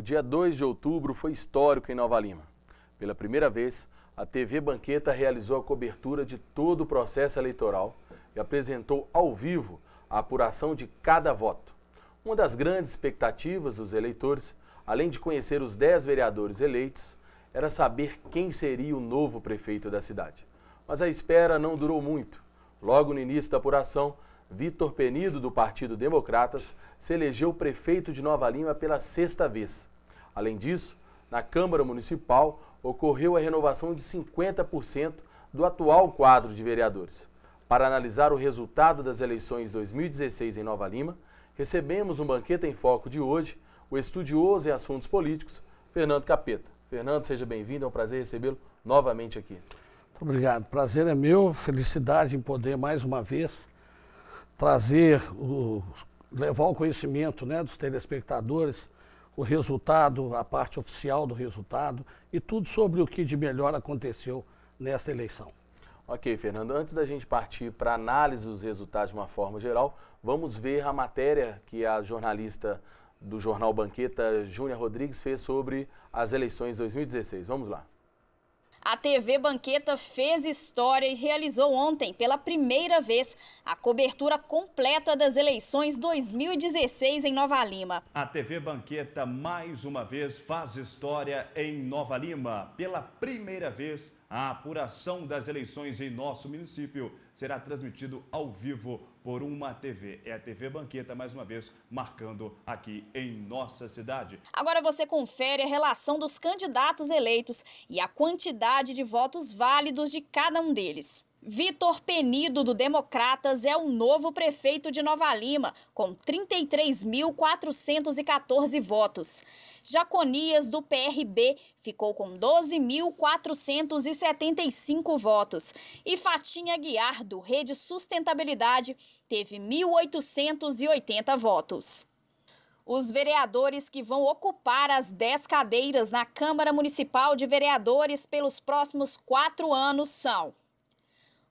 O dia 2 de outubro foi histórico em Nova Lima. Pela primeira vez, a TV Banqueta realizou a cobertura de todo o processo eleitoral e apresentou ao vivo a apuração de cada voto. Uma das grandes expectativas dos eleitores, além de conhecer os 10 vereadores eleitos, era saber quem seria o novo prefeito da cidade. Mas a espera não durou muito. Logo no início da apuração, Vitor Penido, do Partido Democratas, se elegeu prefeito de Nova Lima pela sexta vez. Além disso, na Câmara Municipal ocorreu a renovação de 50% do atual quadro de vereadores. Para analisar o resultado das eleições 2016 em Nova Lima, recebemos no um Banqueta em Foco de hoje o estudioso em assuntos políticos, Fernando Capeta. Fernando, seja bem-vindo, é um prazer recebê-lo novamente aqui. Muito obrigado, prazer é meu, felicidade em poder mais uma vez trazer, o, levar o conhecimento né, dos telespectadores, o resultado, a parte oficial do resultado e tudo sobre o que de melhor aconteceu nesta eleição. Ok, Fernando, antes da gente partir para análise dos resultados de uma forma geral, vamos ver a matéria que a jornalista do jornal Banqueta, Júnior Rodrigues, fez sobre as eleições 2016. Vamos lá. A TV Banqueta fez história e realizou ontem, pela primeira vez, a cobertura completa das eleições 2016 em Nova Lima. A TV Banqueta, mais uma vez, faz história em Nova Lima. Pela primeira vez, a apuração das eleições em nosso município será transmitido ao vivo por uma TV. É a TV Banqueta, mais uma vez, marcando aqui em nossa cidade. Agora você confere a relação dos candidatos eleitos e a quantidade de votos válidos de cada um deles. Vitor Penido, do Democratas, é o novo prefeito de Nova Lima, com 33.414 votos. Jaconias, do PRB, ficou com 12.475 votos. E Fatinha Guiar, do Rede Sustentabilidade, teve 1.880 votos. Os vereadores que vão ocupar as 10 cadeiras na Câmara Municipal de Vereadores pelos próximos quatro anos são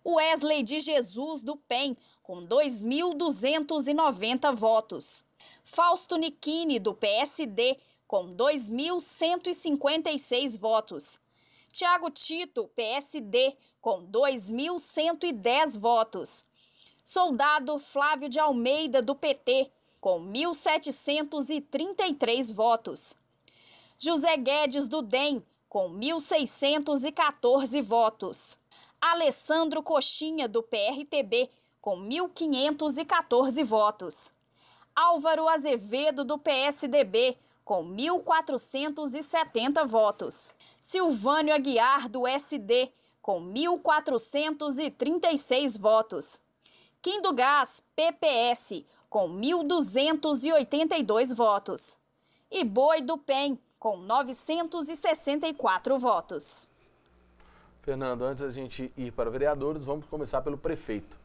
Wesley de Jesus do PEN, com 2.290 votos. Fausto Niquini, do PSD, com 2.156 votos. Tiago Tito, PSD, com 2.110 votos soldado Flávio de Almeida, do PT, com 1.733 votos. José Guedes, do DEM, com 1.614 votos. Alessandro Coxinha, do PRTB, com 1.514 votos. Álvaro Azevedo, do PSDB, com 1.470 votos. Silvânio Aguiar, do SD, com 1.436 votos. Quim do Gás, PPS, com 1.282 votos. E Boi do PEN, com 964 votos. Fernando, antes da gente ir para vereadores, vamos começar pelo prefeito.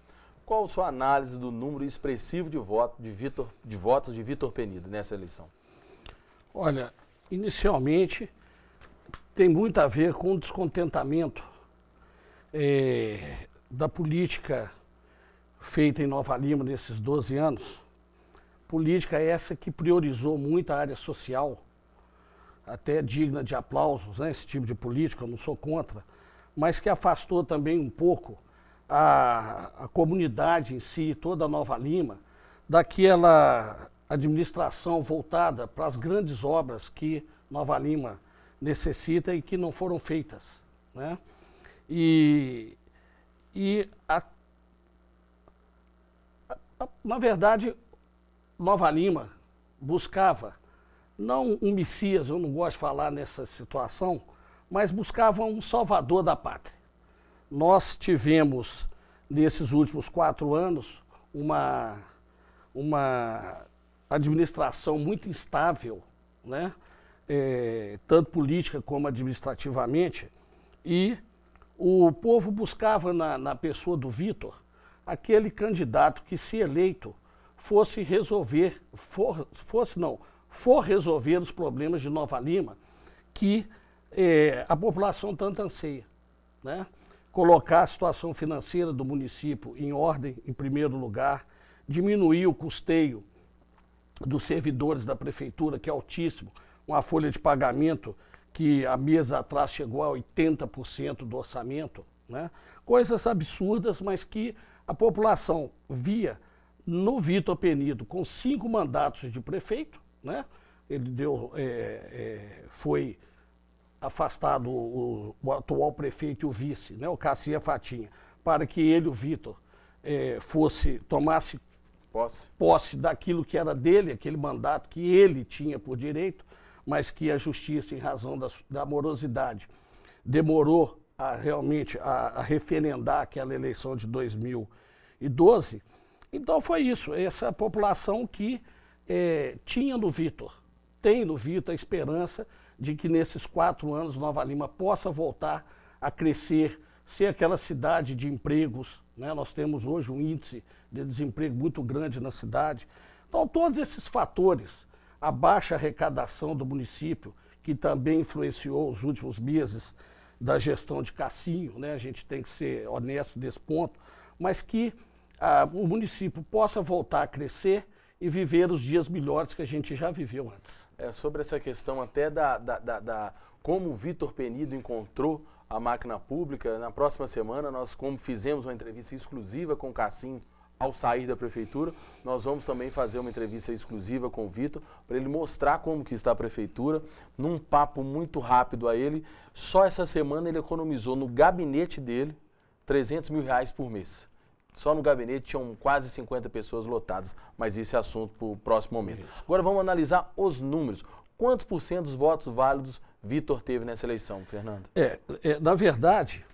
Qual sua análise do número expressivo de, voto, de, Victor, de votos de Vitor Penido nessa eleição? Olha, inicialmente tem muito a ver com o descontentamento é, da política feita em Nova Lima nesses 12 anos, política é essa que priorizou muito a área social, até digna de aplausos, né, esse tipo de política, eu não sou contra, mas que afastou também um pouco a, a comunidade em si, toda a Nova Lima, daquela administração voltada para as grandes obras que Nova Lima necessita e que não foram feitas. Né? E, e a na verdade, Nova Lima buscava, não um Messias, eu não gosto de falar nessa situação, mas buscava um salvador da pátria. Nós tivemos, nesses últimos quatro anos, uma, uma administração muito instável, né? É, tanto política como administrativamente, e o povo buscava na, na pessoa do Vitor aquele candidato que, se eleito, fosse resolver, for, fosse não, for resolver os problemas de Nova Lima que eh, a população tanto anseia. Né? Colocar a situação financeira do município em ordem, em primeiro lugar, diminuir o custeio dos servidores da prefeitura, que é altíssimo, uma folha de pagamento que há meses atrás chegou a 80% do orçamento. Né? Coisas absurdas, mas que a população via no Vitor Penido com cinco mandatos de prefeito, né? Ele deu, é, é, foi afastado o, o, atual prefeito e o vice, né? O Cassia Fatinha, para que ele, o Vitor, é, fosse tomasse posse. posse daquilo que era dele, aquele mandato que ele tinha por direito, mas que a justiça, em razão da, da morosidade, demorou a, realmente a, a referendar aquela eleição de 2012. Então foi isso, essa população que é, tinha no Vitor, tem no Vitor a esperança de que nesses quatro anos Nova Lima possa voltar a crescer, ser aquela cidade de empregos. Né? Nós temos hoje um índice de desemprego muito grande na cidade. Então todos esses fatores, a baixa arrecadação do município, que também influenciou os últimos meses da gestão de Cassinho, né? a gente tem que ser honesto desse ponto, mas que ah, o município possa voltar a crescer e viver os dias melhores que a gente já viveu antes. É, sobre essa questão até da, da, da, da como o Vitor Penido encontrou a máquina pública, na próxima semana nós como fizemos uma entrevista exclusiva com o Cassim ao sair da prefeitura, nós vamos também fazer uma entrevista exclusiva com o Vitor, para ele mostrar como que está a prefeitura, num papo muito rápido a ele. Só essa semana ele economizou no gabinete dele 300 mil reais por mês. Só no gabinete tinham quase 50 pessoas lotadas, mas esse é assunto para o próximo momento. Isso. Agora vamos analisar os números. Quantos por cento dos votos válidos Vitor teve nessa eleição, Fernando? É, é na verdade,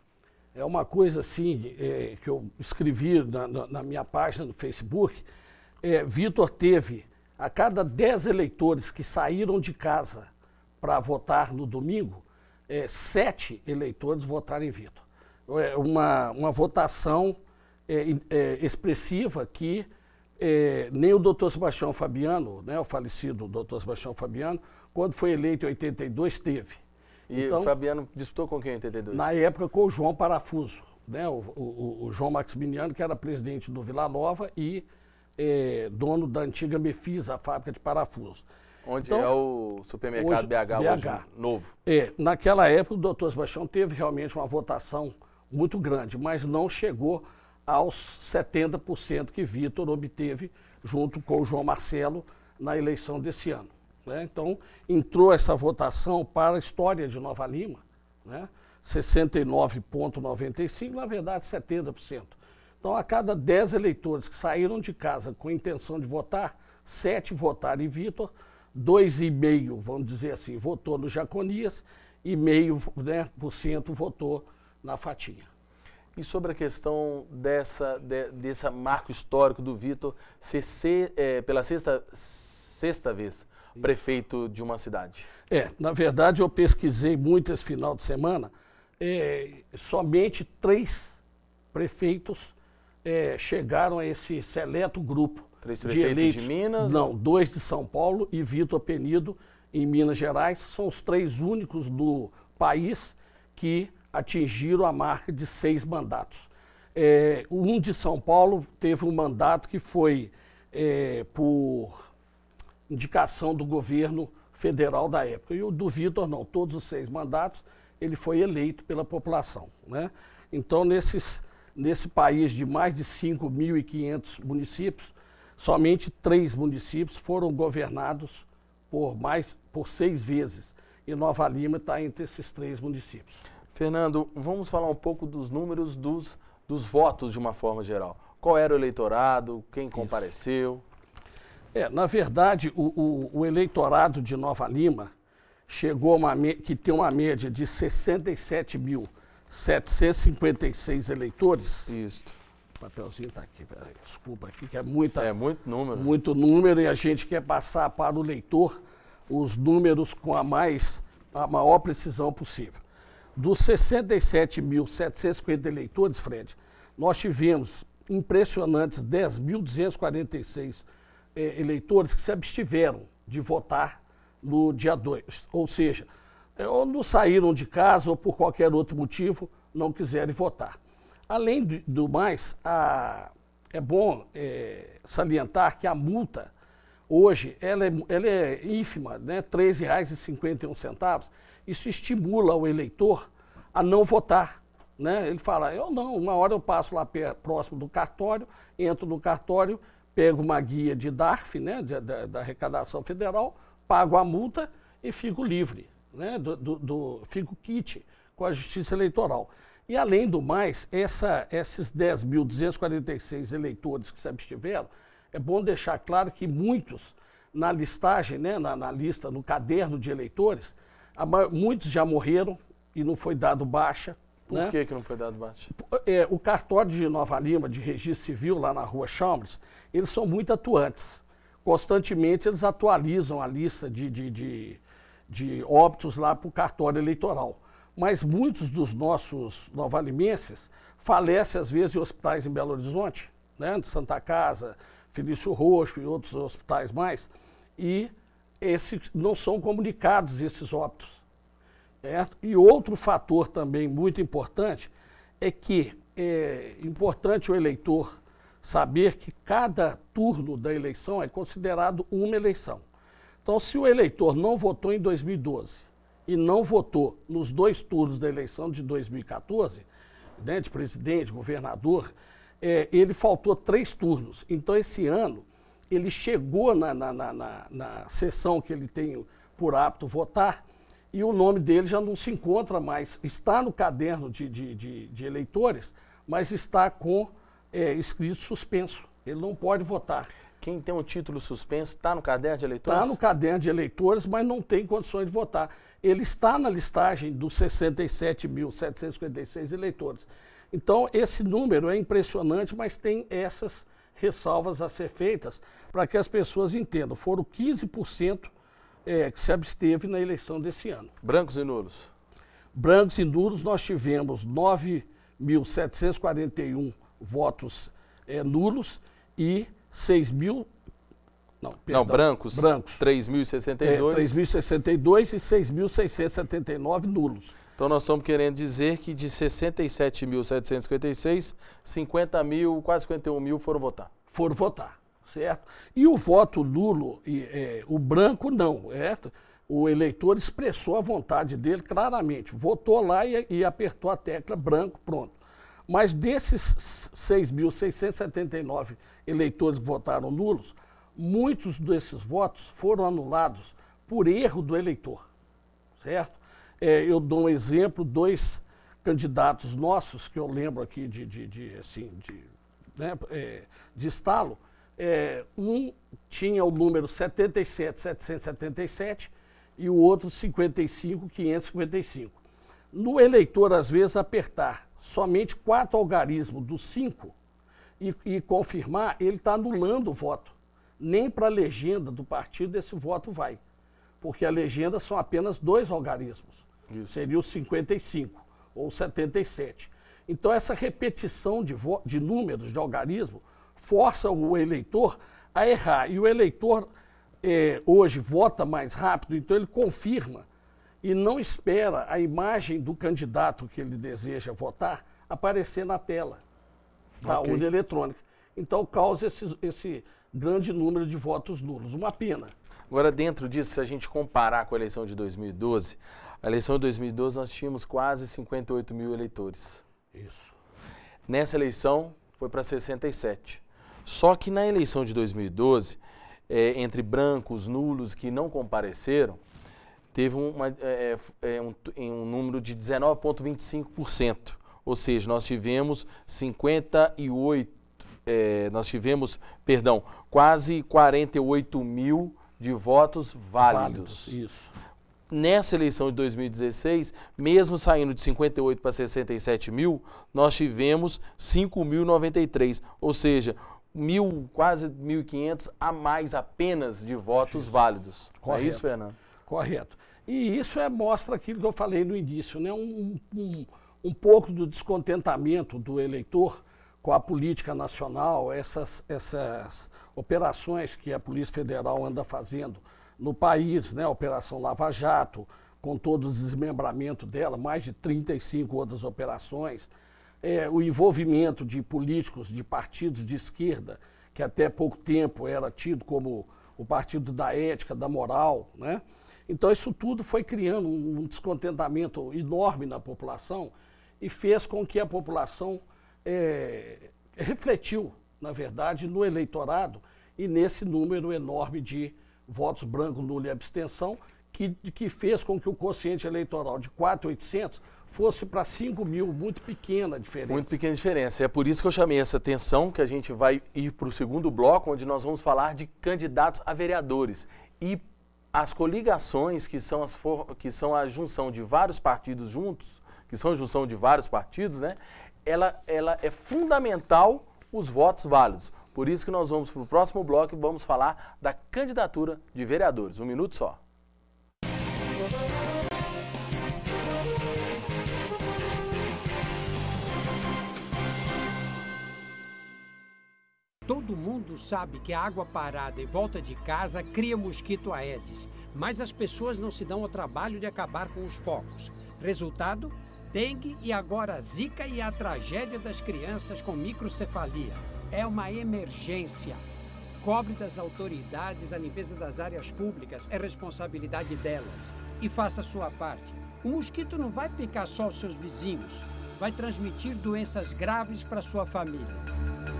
é uma coisa assim é, que eu escrevi na, na, na, minha página do Facebook. É, Vitor teve, a cada 10 eleitores que saíram de casa para votar no domingo, é, sete eleitores votaram em Vitor. É uma, uma votação é, é, expressiva que é, nem o doutor Sebastião Fabiano, né, o falecido doutor Sebastião Fabiano, quando foi eleito em 82, teve. E então, o Fabiano disputou com quem em 82? Na época com o João Parafuso, né? o, o, o João Maximiliano, que era presidente do Vila Nova e eh, dono da antiga Mefis, a fábrica de parafusos. Onde então, é o supermercado hoje, BH, BH. Hoje, novo. É, naquela época o doutor Sebastião teve realmente uma votação muito grande, mas não chegou aos 70% que Vitor obteve junto com o João Marcelo na eleição desse ano. Né? Então, entrou essa votação para a história de Nova Lima, né? 69,95%, na verdade 70%. Então, a cada 10 eleitores que saíram de casa com intenção de votar, 7 votaram em Vitor, 2,5%, vamos dizer assim, votou no Jaconias e meio né, por cento votou na Fatinha. E sobre a questão dessa, de, dessa marco histórico do Vitor ser, ser é, pela sexta, sexta vez prefeito de uma cidade? É, na verdade eu pesquisei muito esse final de semana. É, somente três prefeitos é, chegaram a esse seleto grupo. Três de eleitos, de Minas? Não, dois de São Paulo e Vitor Penido em Minas Gerais. São os três únicos do país que atingiram a marca de seis mandatos. É, um de São Paulo teve um mandato que foi é, por indicação do governo federal da época. E o do Vitor, não, todos os seis mandatos, ele foi eleito pela população. Né? Então, nesses, nesse país de mais de 5.500 municípios, somente três municípios foram governados por, mais, por seis vezes. E Nova Lima está entre esses três municípios. Fernando, vamos falar um pouco dos números dos, dos votos de uma forma geral. Qual era o eleitorado, quem compareceu? Isso. É, na verdade, o, o, o, eleitorado de Nova Lima chegou a uma que tem uma média de 67.756 eleitores. Isso. O papelzinho está aqui, peraí, desculpa aqui, que é muita. É muito número. Muito número e a gente quer passar para o leitor os números com a mais a maior precisão possível. Dos 67.750 eleitores, Fred, nós tivemos impressionantes 10.246 eleitores é, eleitores que se abstiveram de votar no dia 2. Ou seja, é, ou não saíram de casa ou por qualquer outro motivo não quiserem votar. Além do mais, a, é bom é, salientar que a multa hoje ela é, ela é ínfima, né? R$ 3,51. Isso estimula o eleitor a não votar. Né? Ele fala, eu não, uma hora eu passo lá próximo do cartório, entro no cartório pego uma guia de DARF, né, da, da arrecadação federal, pago a multa e fico livre, né, do, do, do fico kit com a justiça eleitoral. E, além do mais, essa, esses 10.246 eleitores que se abstiveram, é bom deixar claro que muitos, na listagem, né, na, na lista, no caderno de eleitores, muitos já morreram e não foi dado baixa, por né? que, que não foi dado bate? É, o cartório de Nova Lima, de registro civil, lá na rua Chambres, eles são muito atuantes. Constantemente eles atualizam a lista de, de, de, de óbitos lá para o cartório eleitoral. Mas muitos dos nossos novalimenses falecem, às vezes, em hospitais em Belo Horizonte, né? de Santa Casa, Felício Roxo e outros hospitais mais. E esse, não são comunicados esses óbitos. Certo? E outro fator também muito importante é que é importante o eleitor saber que cada turno da eleição é considerado uma eleição. Então, se o eleitor não votou em 2012 e não votou nos dois turnos da eleição de 2014, né, de presidente, governador, é, ele faltou três turnos. Então, esse ano, ele chegou na, na, na, na, na sessão que ele tem por apto votar e o nome dele já não se encontra mais. Está no caderno de, de, de, de eleitores, mas está com é, escrito suspenso. Ele não pode votar. Quem tem o título suspenso está no caderno de eleitores? Está no caderno de eleitores, mas não tem condições de votar. Ele está na listagem dos 67.756 eleitores. Então, esse número é impressionante, mas tem essas ressalvas a ser feitas para que as pessoas entendam. Foram 15% é, que se absteve na eleição desse ano. Brancos e nulos? Brancos e nulos, nós tivemos 9.741 votos é, nulos e 6 mil. Não, perdão, não brancos, brancos. 3.062. É, 3.062 e 6.679 nulos. Então nós estamos querendo dizer que de 67.756, 50 mil, quase 51 mil foram votar. Foram votar certo? E o voto nulo, e, é, o branco não, certo? É, o eleitor expressou a vontade dele claramente, votou lá e, e apertou a tecla branco, pronto. Mas desses 6.679 eleitores que votaram nulos, muitos desses votos foram anulados por erro do eleitor, certo? É, eu dou um exemplo, dois candidatos nossos que eu lembro aqui de, de, de assim, de, né, é, de estalo, é, um tinha o número 77,777 e o outro 55,555. No eleitor, às vezes, apertar somente quatro algarismos dos cinco e, e confirmar, ele está anulando o voto. Nem para a legenda do partido esse voto vai, porque a legenda são apenas dois algarismos. Isso. Seria o 55 ou 77. Então, essa repetição de, de números de algarismo força o eleitor a errar. E o eleitor é, hoje vota mais rápido, então ele confirma e não espera a imagem do candidato que ele deseja votar aparecer na tela da okay. urna eletrônica. Então causa esse, esse grande número de votos nulos. Uma pena. Agora, dentro disso, se a gente comparar com a eleição de 2012, a eleição de 2012 nós tínhamos quase 58 mil eleitores. Isso. Nessa eleição foi para 67. Só que na eleição de 2012, é, eh, entre brancos, nulos que não compareceram, teve uma, é, é, um, um, número de 19,25%. Ou seja, nós tivemos 58, nós tivemos, perdão, quase 48 mil de votos válidos. isso. Nessa eleição de 2016, mesmo saindo de 58 para 67 mil, nós tivemos 5.093, ou seja, mil, quase 1.500 a mais apenas de votos isso. válidos. Correto. É isso, Fernando? Correto. E isso é, mostra aquilo que eu falei no início, né? um, um, um pouco do descontentamento do eleitor com a política nacional, essas, essas operações que a Polícia Federal anda fazendo no país, né? Operação Lava Jato, com todo o desmembramento dela, mais de 35 outras operações, é, o envolvimento de políticos de partidos de esquerda, que até pouco tempo era tido como o partido da ética, da moral, né? Então isso tudo foi criando um descontentamento enorme na população e fez com que a população é, refletiu, na verdade, no eleitorado e nesse número enorme de votos branco, nulo e abstenção, que, que fez com que o quociente eleitoral de 4.800 fosse para 5 mil, muito pequena a diferença. Muito pequena a diferença. É por isso que eu chamei essa atenção, que a gente vai ir para o segundo bloco, onde nós vamos falar de candidatos a vereadores. E as coligações, que são, as que são a junção de vários partidos juntos, que são a junção de vários partidos, né? Ela, ela é fundamental os votos válidos. Por isso que nós vamos para o próximo bloco e vamos falar da candidatura de vereadores. Um minuto só. Todo mundo sabe que a água parada em volta de casa cria mosquito Aedes, mas as pessoas não se dão ao trabalho de acabar com os focos. Resultado? Dengue e agora zika e a tragédia das crianças com microcefalia. É uma emergência. Cobre das autoridades a limpeza das áreas públicas, é responsabilidade delas. E faça a sua parte. O mosquito não vai picar só os seus vizinhos, vai transmitir doenças graves para sua família.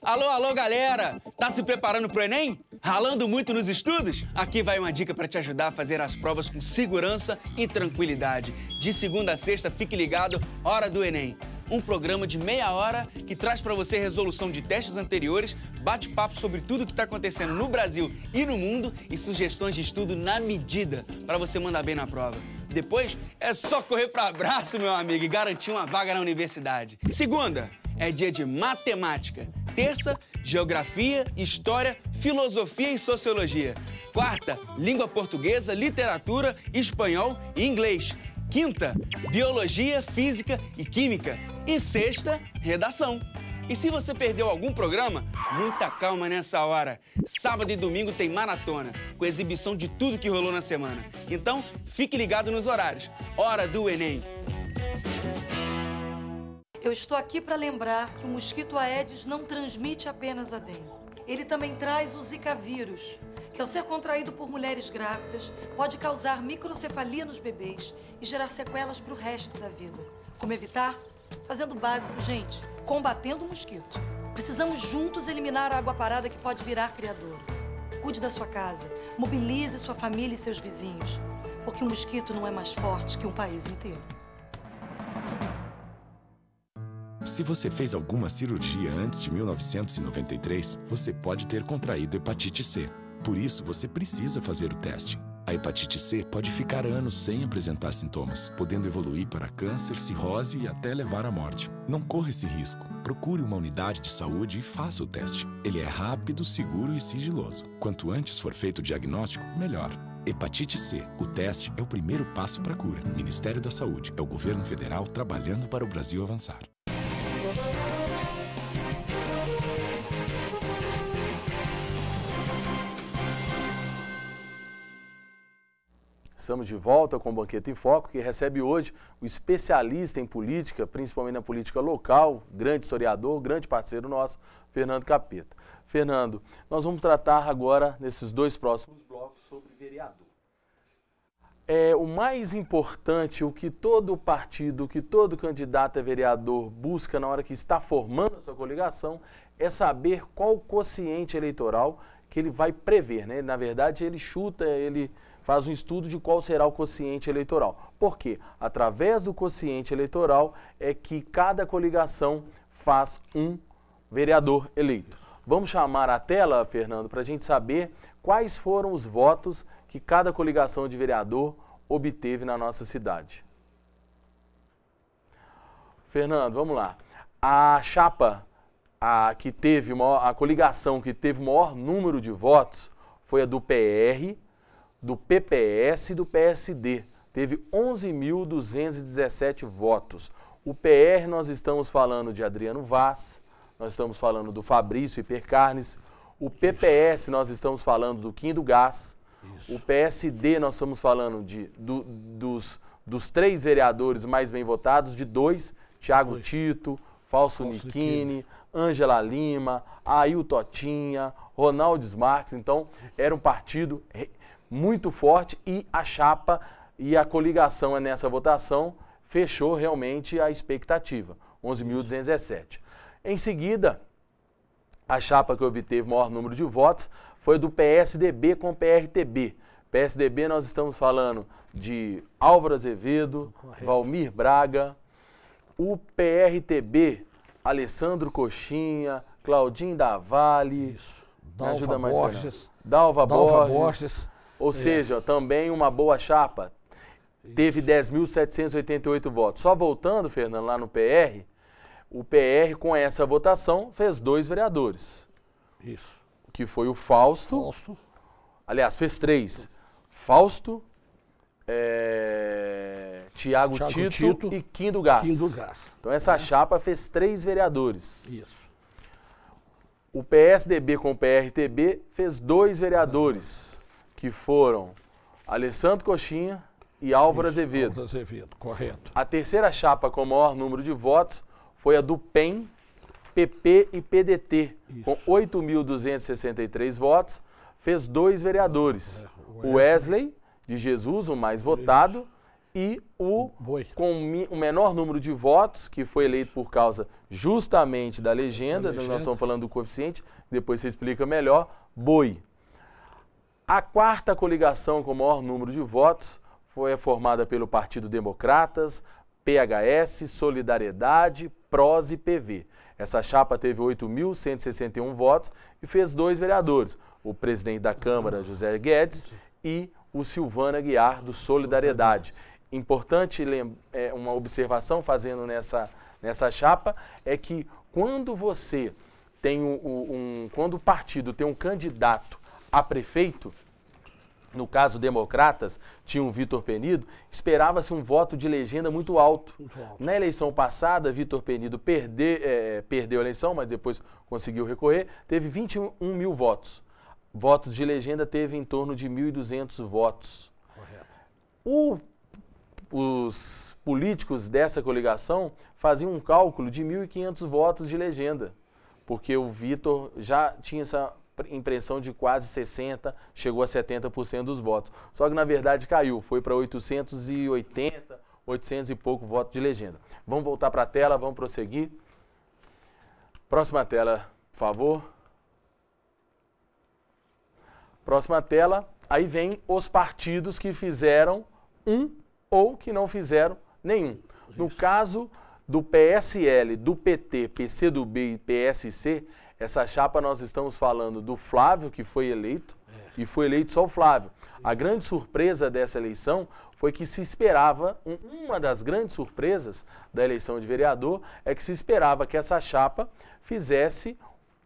Alô, alô, galera! Tá se preparando pro Enem? Ralando muito nos estudos? Aqui vai uma dica para te ajudar a fazer as provas com segurança e tranquilidade. De segunda a sexta, fique ligado, Hora do Enem. Um programa de meia hora que traz para você resolução de testes anteriores, bate-papo sobre tudo o que está acontecendo no Brasil e no mundo e sugestões de estudo na medida para você mandar bem na prova. Depois é só correr para abraço, meu amigo, e garantir uma vaga na universidade. Segunda, é dia de matemática. Terça, geografia, história, filosofia e sociologia. Quarta, língua portuguesa, literatura, espanhol e inglês. Quinta, biologia, física e química. E sexta, redação. E se você perdeu algum programa, muita calma nessa hora. Sábado e domingo tem maratona, com exibição de tudo que rolou na semana. Então, fique ligado nos horários. Hora do Enem. Eu estou aqui para lembrar que o mosquito Aedes não transmite apenas a dengue. Ele também traz o Zika vírus, que ao ser contraído por mulheres grávidas, pode causar microcefalia nos bebês e gerar sequelas para o resto da vida. Como evitar? Fazendo o básico, gente, combatendo o mosquito. Precisamos juntos eliminar a água parada que pode virar criador. Cuide da sua casa, mobilize sua família e seus vizinhos, porque o um mosquito não é mais forte que um país inteiro. Se você fez alguma cirurgia antes de 1993, você pode ter contraído hepatite C. Por isso, você precisa fazer o teste. A hepatite C pode ficar anos sem apresentar sintomas, podendo evoluir para câncer, cirrose e até levar à morte. Não corra esse risco. Procure uma unidade de saúde e faça o teste. Ele é rápido, seguro e sigiloso. Quanto antes for feito o diagnóstico, melhor. Hepatite C. O teste é o primeiro passo para a cura. Ministério da Saúde é o governo federal trabalhando para o Brasil avançar. Estamos de volta com o Banquete em Foco, que recebe hoje o especialista em política, principalmente na política local, grande historiador, grande parceiro nosso, Fernando Capeta. Fernando, nós vamos tratar agora, nesses dois próximos blocos, sobre vereador. É, o mais importante, o que todo partido, o que todo candidato a vereador busca na hora que está formando a sua coligação, é saber qual o quociente eleitoral que ele vai prever. Né? Na verdade, ele chuta, ele faz um estudo de qual será o quociente eleitoral. Porque através do quociente eleitoral é que cada coligação faz um vereador eleito. Vamos chamar a tela, Fernando, para a gente saber quais foram os votos que cada coligação de vereador obteve na nossa cidade. Fernando, vamos lá. A chapa a que teve maior, a coligação que teve o maior número de votos foi a do PR, do PPS e do PSD. Teve 11.217 votos. O PR, nós estamos falando de Adriano Vaz, nós estamos falando do Fabrício Hipercarnes. O PPS, Isso. nós estamos falando do Quim do Gás. Isso. O PSD, nós estamos falando de, do, dos, dos três vereadores mais bem votados, de dois, Tiago Tito, Falso, Falso Nichini, Ângela Lima, Ailton Totinha, Ronaldes Marques. Então, era um partido muito forte e a chapa e a coligação é nessa votação fechou realmente a expectativa, 11.217. Em seguida, a chapa que obteve maior número de votos foi do PSDB com PRTB. PSDB nós estamos falando de Álvaro Azevedo, Correto. Valmir Braga, o PRTB, Alessandro Coxinha, Claudinho da Vale, Dalva ajuda mais Borges, Dalva, Dalva Borges, Borges ou é. seja, também uma boa chapa. Teve 10.788 votos. Só voltando, Fernando, lá no PR, o PR, com essa votação, fez dois vereadores. Isso. Que foi o Fausto. Fausto. Aliás, fez três. Fausto, é, Tiago Tito, Tito, e Kim do Gás. Kim do Gás. Então essa é. chapa fez três vereadores. Isso. O PSDB com o PRTB fez dois vereadores que foram Alessandro Coxinha e Álvaro Isso, Azevedo. Álvaro Azevedo, correto. A terceira chapa com o maior número de votos foi a do PEN, PP e PDT, Isso. com 8.263 votos, fez dois vereadores, ah, é, o Wesley, de Jesus, o mais votado, Isso. e o Boi. com o menor número de votos, que foi eleito por causa justamente da legenda, legenda. nós estamos falando do coeficiente, depois você explica melhor, Boi quarta coligação com maior número de votos foi formada pelo Partido Democratas, PHS, Solidariedade, PROS e PV. Essa chapa teve 8.161 votos e fez dois vereadores, o presidente da Câmara, José Guedes, e o Silvana Guiar, do Solidariedade. Importante é, uma observação fazendo nessa, nessa chapa é que quando você tem um, um quando o partido tem um candidato a prefeito, no caso democratas, tinha um Vitor Penido, esperava-se um voto de legenda muito alto. muito alto. Na eleição passada, Vitor Penido perder, é, perdeu a eleição, mas depois conseguiu recorrer, teve 21 mil votos. Votos de legenda teve em torno de 1.200 votos. Correto. O, os políticos dessa coligação faziam um cálculo de 1.500 votos de legenda, porque o Vitor já tinha essa impressão de quase 60%, chegou a 70% dos votos. Só que na verdade caiu, foi para 880, 800 e pouco votos de legenda. Vamos voltar para a tela, vamos prosseguir. Próxima tela, por favor. Próxima tela, aí vem os partidos que fizeram um ou que não fizeram nenhum. No caso do PSL, do PT, PCdoB e PSC, essa chapa nós estamos falando do Flávio, que foi eleito, é. e foi eleito só o Flávio. A grande surpresa dessa eleição foi que se esperava, uma das grandes surpresas da eleição de vereador, é que se esperava que essa chapa fizesse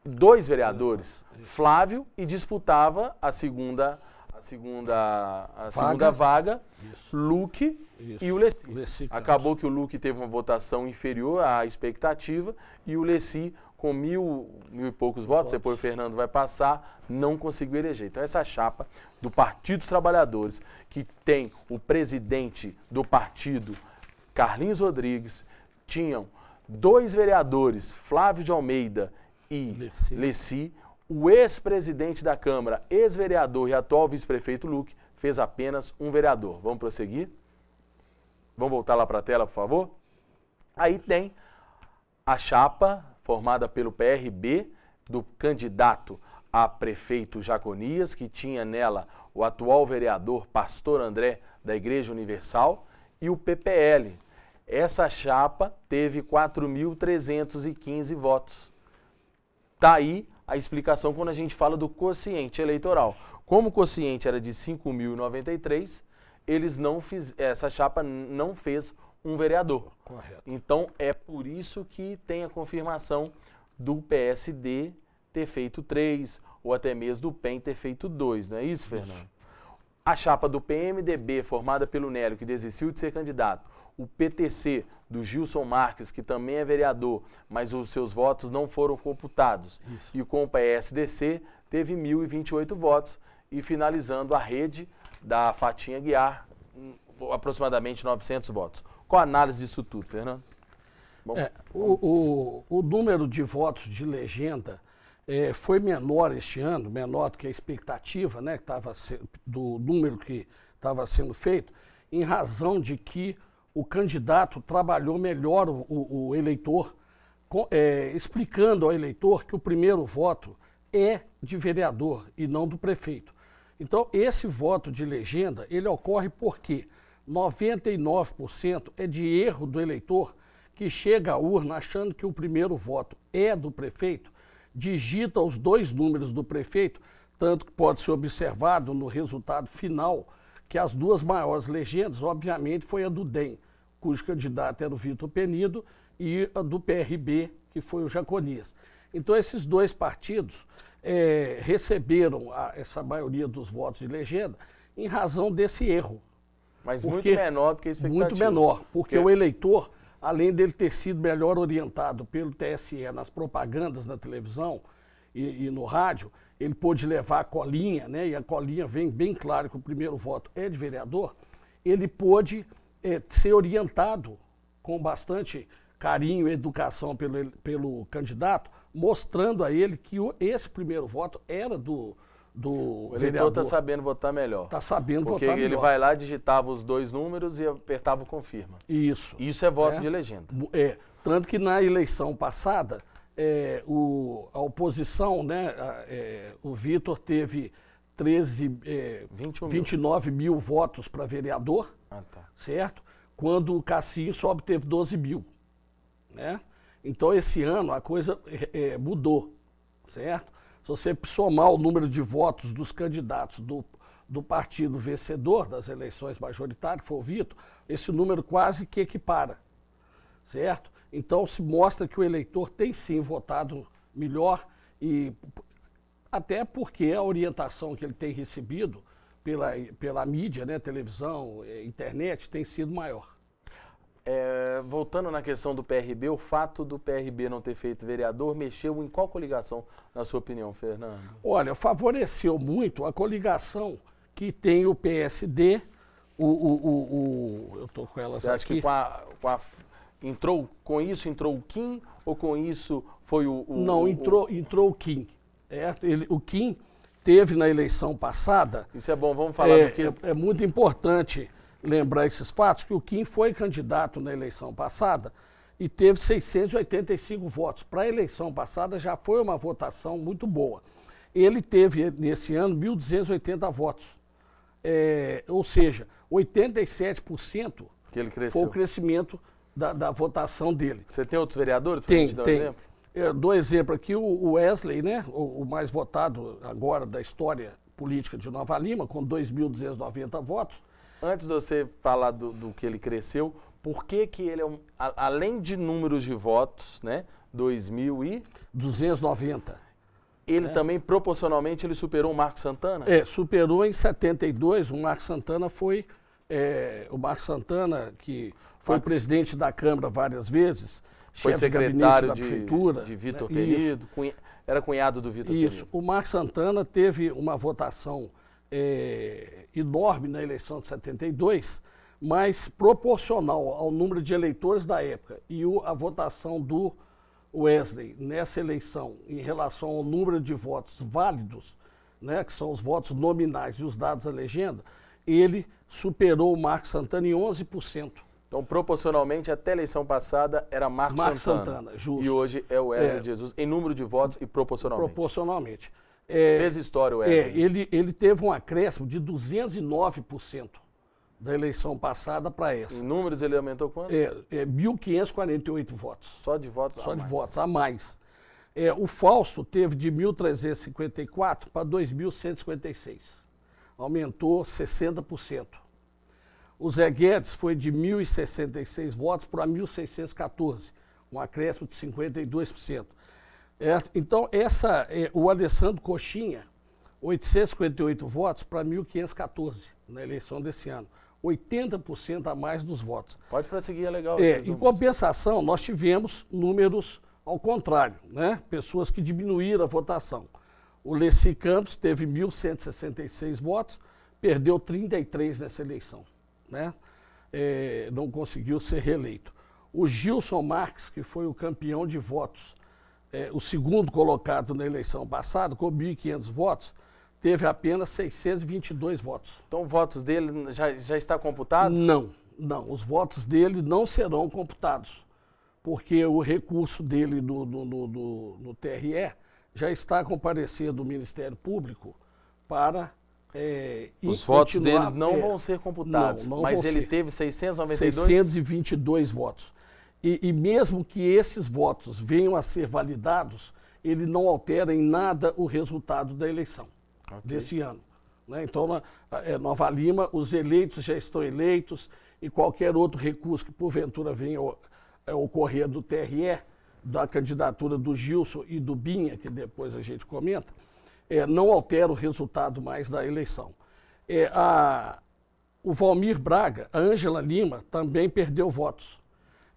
dois vereadores, é, Flávio, e disputava a segunda a segunda, a vaga. segunda vaga, Isso. Luke Isso. e o Leci. Acabou que o Luke teve uma votação inferior à expectativa e o Leci com mil, mil e poucos votos, depois o Fernando vai passar, não conseguiu eleger. Então essa chapa do Partido dos Trabalhadores, que tem o presidente do partido, Carlinhos Rodrigues, tinham dois vereadores, Flávio de Almeida e Lessi. o ex-presidente da Câmara, ex-vereador e atual vice-prefeito Luque, fez apenas um vereador. Vamos prosseguir? Vamos voltar lá para a tela, por favor? Aí tem a chapa formada pelo PRB do candidato a prefeito Jaconias, que tinha nela o atual vereador Pastor André da Igreja Universal e o PPL. Essa chapa teve 4.315 votos. Tá aí a explicação quando a gente fala do quociente eleitoral. Como o quociente era de 5.093, eles não fiz, essa chapa não fez um vereador. Correto. Então é por isso que tem a confirmação do PSD ter feito três, ou até mesmo do PEN ter feito dois, não é isso, Fernando? Isso. A chapa do PMDB, formada pelo Nélio, que desistiu de ser candidato, o PTC do Gilson Marques, que também é vereador, mas os seus votos não foram computados, isso. e com o PSDC, teve 1.028 votos, e finalizando a rede da Fatinha Guiar, aproximadamente 900 votos. Qual a análise disso tudo, Fernando? Bom, é, tá o, o, o, número de votos de legenda é, foi menor este ano, menor do que a expectativa né, que tava se, do número que estava sendo feito, em razão de que o candidato trabalhou melhor o, o eleitor, com, é, explicando ao eleitor que o primeiro voto é de vereador e não do prefeito. Então, esse voto de legenda, ele ocorre por quê? Porque 99% é de erro do eleitor que chega à urna achando que o primeiro voto é do prefeito, digita os dois números do prefeito, tanto que pode ser observado no resultado final que as duas maiores legendas, obviamente, foi a do DEM, cujo candidato era o Vitor Penido, e a do PRB, que foi o Jaconias. Então, esses dois partidos é, receberam a, essa maioria dos votos de legenda em razão desse erro mas porque, muito menor do que a expectativa. Muito menor, porque é. o eleitor, além dele ter sido melhor orientado pelo TSE nas propagandas na televisão e, e no rádio, ele pôde levar a colinha, né? E a colinha vem bem claro que o primeiro voto é de vereador. Ele pôde é, ser orientado com bastante carinho e educação pelo, pelo candidato, mostrando a ele que o, esse primeiro voto era do, do o eleitor está sabendo votar melhor. Está sabendo votar melhor. Porque ele vai lá, digitava os dois números e apertava o confirma. Isso. Isso é voto é, de legenda. É. Tanto que na eleição passada, é, o, a oposição, né, a, é, o Vitor teve 13, é, 29 mil. mil votos para vereador, ah, tá. certo? Quando o Cassinho só obteve 12 mil. Né? Então, esse ano a coisa é, é, mudou, certo? você somar o número de votos dos candidatos do, do partido vencedor das eleições majoritárias, que foi o Vitor, esse número quase que equipara, certo? Então se mostra que o eleitor tem sim votado melhor e até porque a orientação que ele tem recebido pela, pela mídia, né, televisão, eh, internet, tem sido maior. É, voltando na questão do PRB, o fato do PRB não ter feito vereador mexeu em qual coligação, na sua opinião, Fernando? Olha, favoreceu muito a coligação que tem o PSD, o. o, o, o eu estou com elas Você acha aqui. que com a, com a, entrou, com isso entrou o Kim ou com isso foi o. o não, entrou, entrou o Kim. É, ele, o Kim teve na eleição passada. Isso é bom, vamos falar é, do que. É, é muito importante lembrar esses fatos, que o Kim foi candidato na eleição passada e teve 685 votos. Para a eleição passada já foi uma votação muito boa. Ele teve, nesse ano, 1.280 votos. É, ou seja, 87% que ele foi o crescimento da, da, votação dele. Você tem outros vereadores para gente dar tem. É, um exemplo? Eu dou exemplo aqui, o Wesley, né, o, o mais votado agora da história política de Nova Lima, com 2.290 votos. Antes de você falar do, do que ele cresceu, por que, que ele é um, a, além de números de votos, né? 2000 e 290. Ele é. também proporcionalmente ele superou o Marco Santana? É, superou em 72, o Marco Santana foi é, o Marco Santana que foi Marcos... presidente da Câmara várias vezes, foi secretário de, da prefeitura, de Vitor né? Penido, cunha... era cunhado do Vitor Isso, Penido. o Marco Santana teve uma votação é, enorme na eleição de 72, mas proporcional ao número de eleitores da época e o, a votação do Wesley nessa eleição em relação ao número de votos válidos, né, que são os votos nominais e os dados à legenda, ele superou o Marcos Santana em 11%. Então, proporcionalmente, até a eleição passada era Marcos, Marcos Santana. Santana e hoje é o Wesley é, Jesus, em número de votos e proporcionalmente. Proporcionalmente. É, Fez história o É, né? ele, ele teve um acréscimo de 209% da eleição passada para essa. Em números ele aumentou quanto? É, é 1.548 votos. Só de votos Só a de mais. votos a mais. É, o Fausto teve de 1.354 para 2.156. Aumentou 60%. O Zé Guedes foi de 1.066 votos para 1.614, um acréscimo de 52%. É, então, essa, é, o Alessandro Coxinha, 858 votos para 1.514 na eleição desse ano. 80% a mais dos votos. Pode prosseguir, é legal. É, em compensação, nós tivemos números ao contrário, né? pessoas que diminuíram a votação. O Leci Campos teve 1.166 votos, perdeu 33 nessa eleição. Né? É, não conseguiu ser reeleito. O Gilson Marques, que foi o campeão de votos, é, o segundo colocado na eleição passada, com 1.500 votos, teve apenas 622 votos. Então, votos dele já, já está computado? Não, não. Os votos dele não serão computados, porque o recurso dele no, no, no, no, no TRE já está a comparecer do Ministério Público para. É, Os votos deles não é, vão ser computados, não, não mas ele ser. teve 692? 622 votos. E, e, mesmo que esses votos venham a ser validados, ele não altera em nada o resultado da eleição okay. desse ano. Né? Então, na, é, Nova Lima, os eleitos já estão eleitos e qualquer outro recurso que porventura venha a é, ocorrer do TRE, da candidatura do Gilson e do Binha, que depois a gente comenta, é, não altera o resultado mais da eleição. É, a, o Valmir Braga, a Ângela Lima, também perdeu votos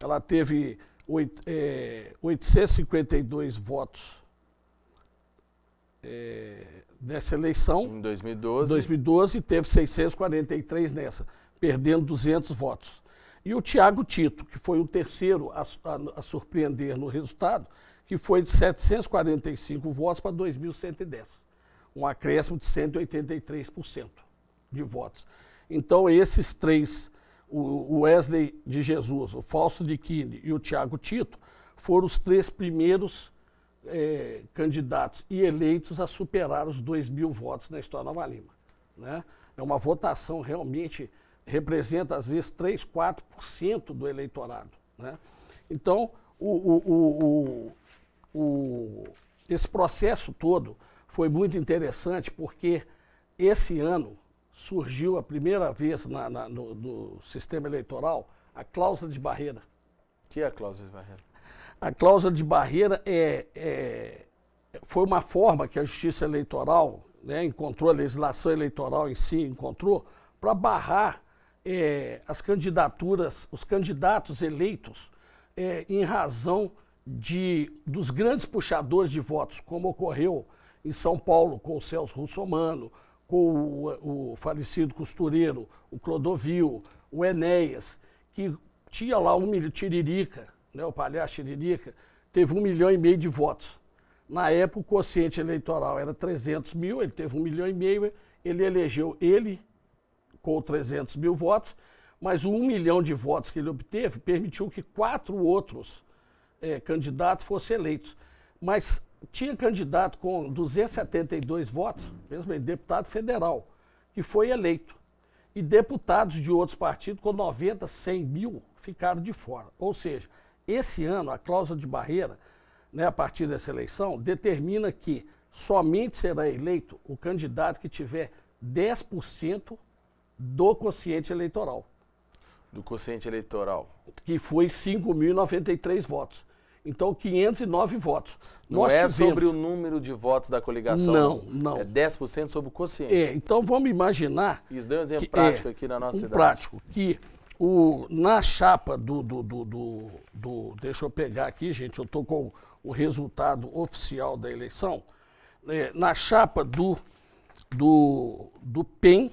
ela teve 8, é, 852 votos é, nessa eleição. Em 2012. 2012 teve 643 nessa, perdendo 200 votos. E o Tiago Tito, que foi o terceiro a, a, a surpreender no resultado, que foi de 745 votos para 2.110, um acréscimo de 183% de votos. Então, esses três o Wesley de Jesus, o Fausto de Quine e o Tiago Tito foram os três primeiros é, candidatos e eleitos a superar os 2 mil votos na história da Nova Lima. Né? É uma votação realmente representa às vezes 3, 4% do eleitorado. Né? Então, o, o, o, esse processo todo foi muito interessante porque esse ano surgiu a primeira vez na, na, no, no, sistema eleitoral a cláusula de barreira. O que é a cláusula de barreira? A cláusula de barreira é, é foi uma forma que a justiça eleitoral né, encontrou, a legislação eleitoral em si encontrou, para barrar é, as candidaturas, os candidatos eleitos é, em razão de, dos grandes puxadores de votos, como ocorreu em São Paulo com o Celso Russomano, com o, o falecido costureiro, o Clodovil, o Enéas, que tinha lá um Tiririca, né, o palhaço Tiririca, teve um milhão e meio de votos. Na época, o quociente eleitoral era 300 mil, ele teve um milhão e meio, ele elegeu ele com 300 mil votos, mas o um milhão de votos que ele obteve permitiu que quatro outros é, candidatos fossem eleitos. Mas tinha candidato com 272 votos, mesmo bem, deputado federal, que foi eleito. E deputados de outros partidos com 90, 100 mil ficaram de fora. Ou seja, esse ano a cláusula de barreira, né, a partir dessa eleição, determina que somente será eleito o candidato que tiver 10% do quociente eleitoral. Do quociente eleitoral. Que foi 5.093 votos. Então, 509 votos. Não Nós é tivemos... sobre o número de votos da coligação. Não, não. É 10% sobre o quociente. É, então vamos imaginar. Isso deu um exemplo é prático é, aqui na nossa um cidade. Prático, que o, na chapa do, do, do, do, do Deixa eu pegar aqui, gente, eu estou com o resultado oficial da eleição. É, na chapa do, do, do PEN,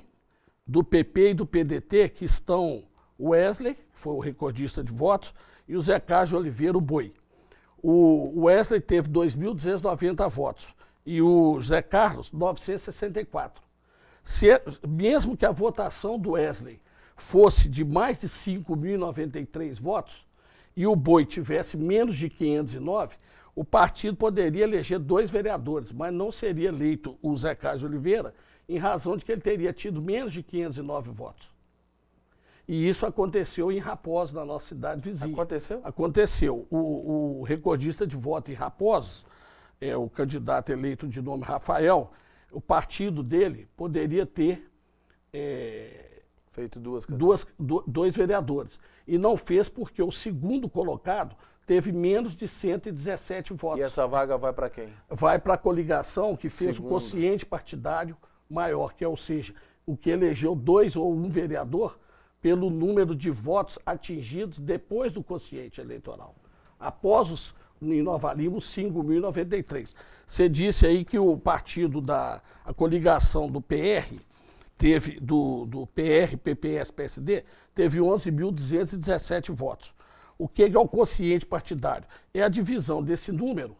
do PP e do PDT, que estão Wesley, que foi o recordista de votos, e o Zé Cássio Oliveira, o Boi. O Wesley teve 2.290 votos e o Zé Carlos 964. Se, mesmo que a votação do Wesley fosse de mais de 5.093 votos e o Boi tivesse menos de 509, o partido poderia eleger dois vereadores, mas não seria eleito o Zé Carlos Oliveira, em razão de que ele teria tido menos de 509 votos. E isso aconteceu em Raposo, na nossa cidade vizinha. Aconteceu? Aconteceu. O, o recordista de voto em Raposo, é, o candidato eleito de nome Rafael, o partido dele poderia ter é, feito duas, duas do, dois vereadores. E não fez porque o segundo colocado teve menos de 117 votos. E essa vaga vai para quem? Vai para a coligação que fez segundo. o consciente partidário maior, que é, ou seja, o que elegeu dois ou um vereador pelo número de votos atingidos depois do consciente eleitoral, após os, em Nova Lima, 5.093. Você disse aí que o partido da a coligação do PR, teve do, do PR, PPS, PSD, teve 11.217 votos. O que é o consciente partidário? É a divisão desse número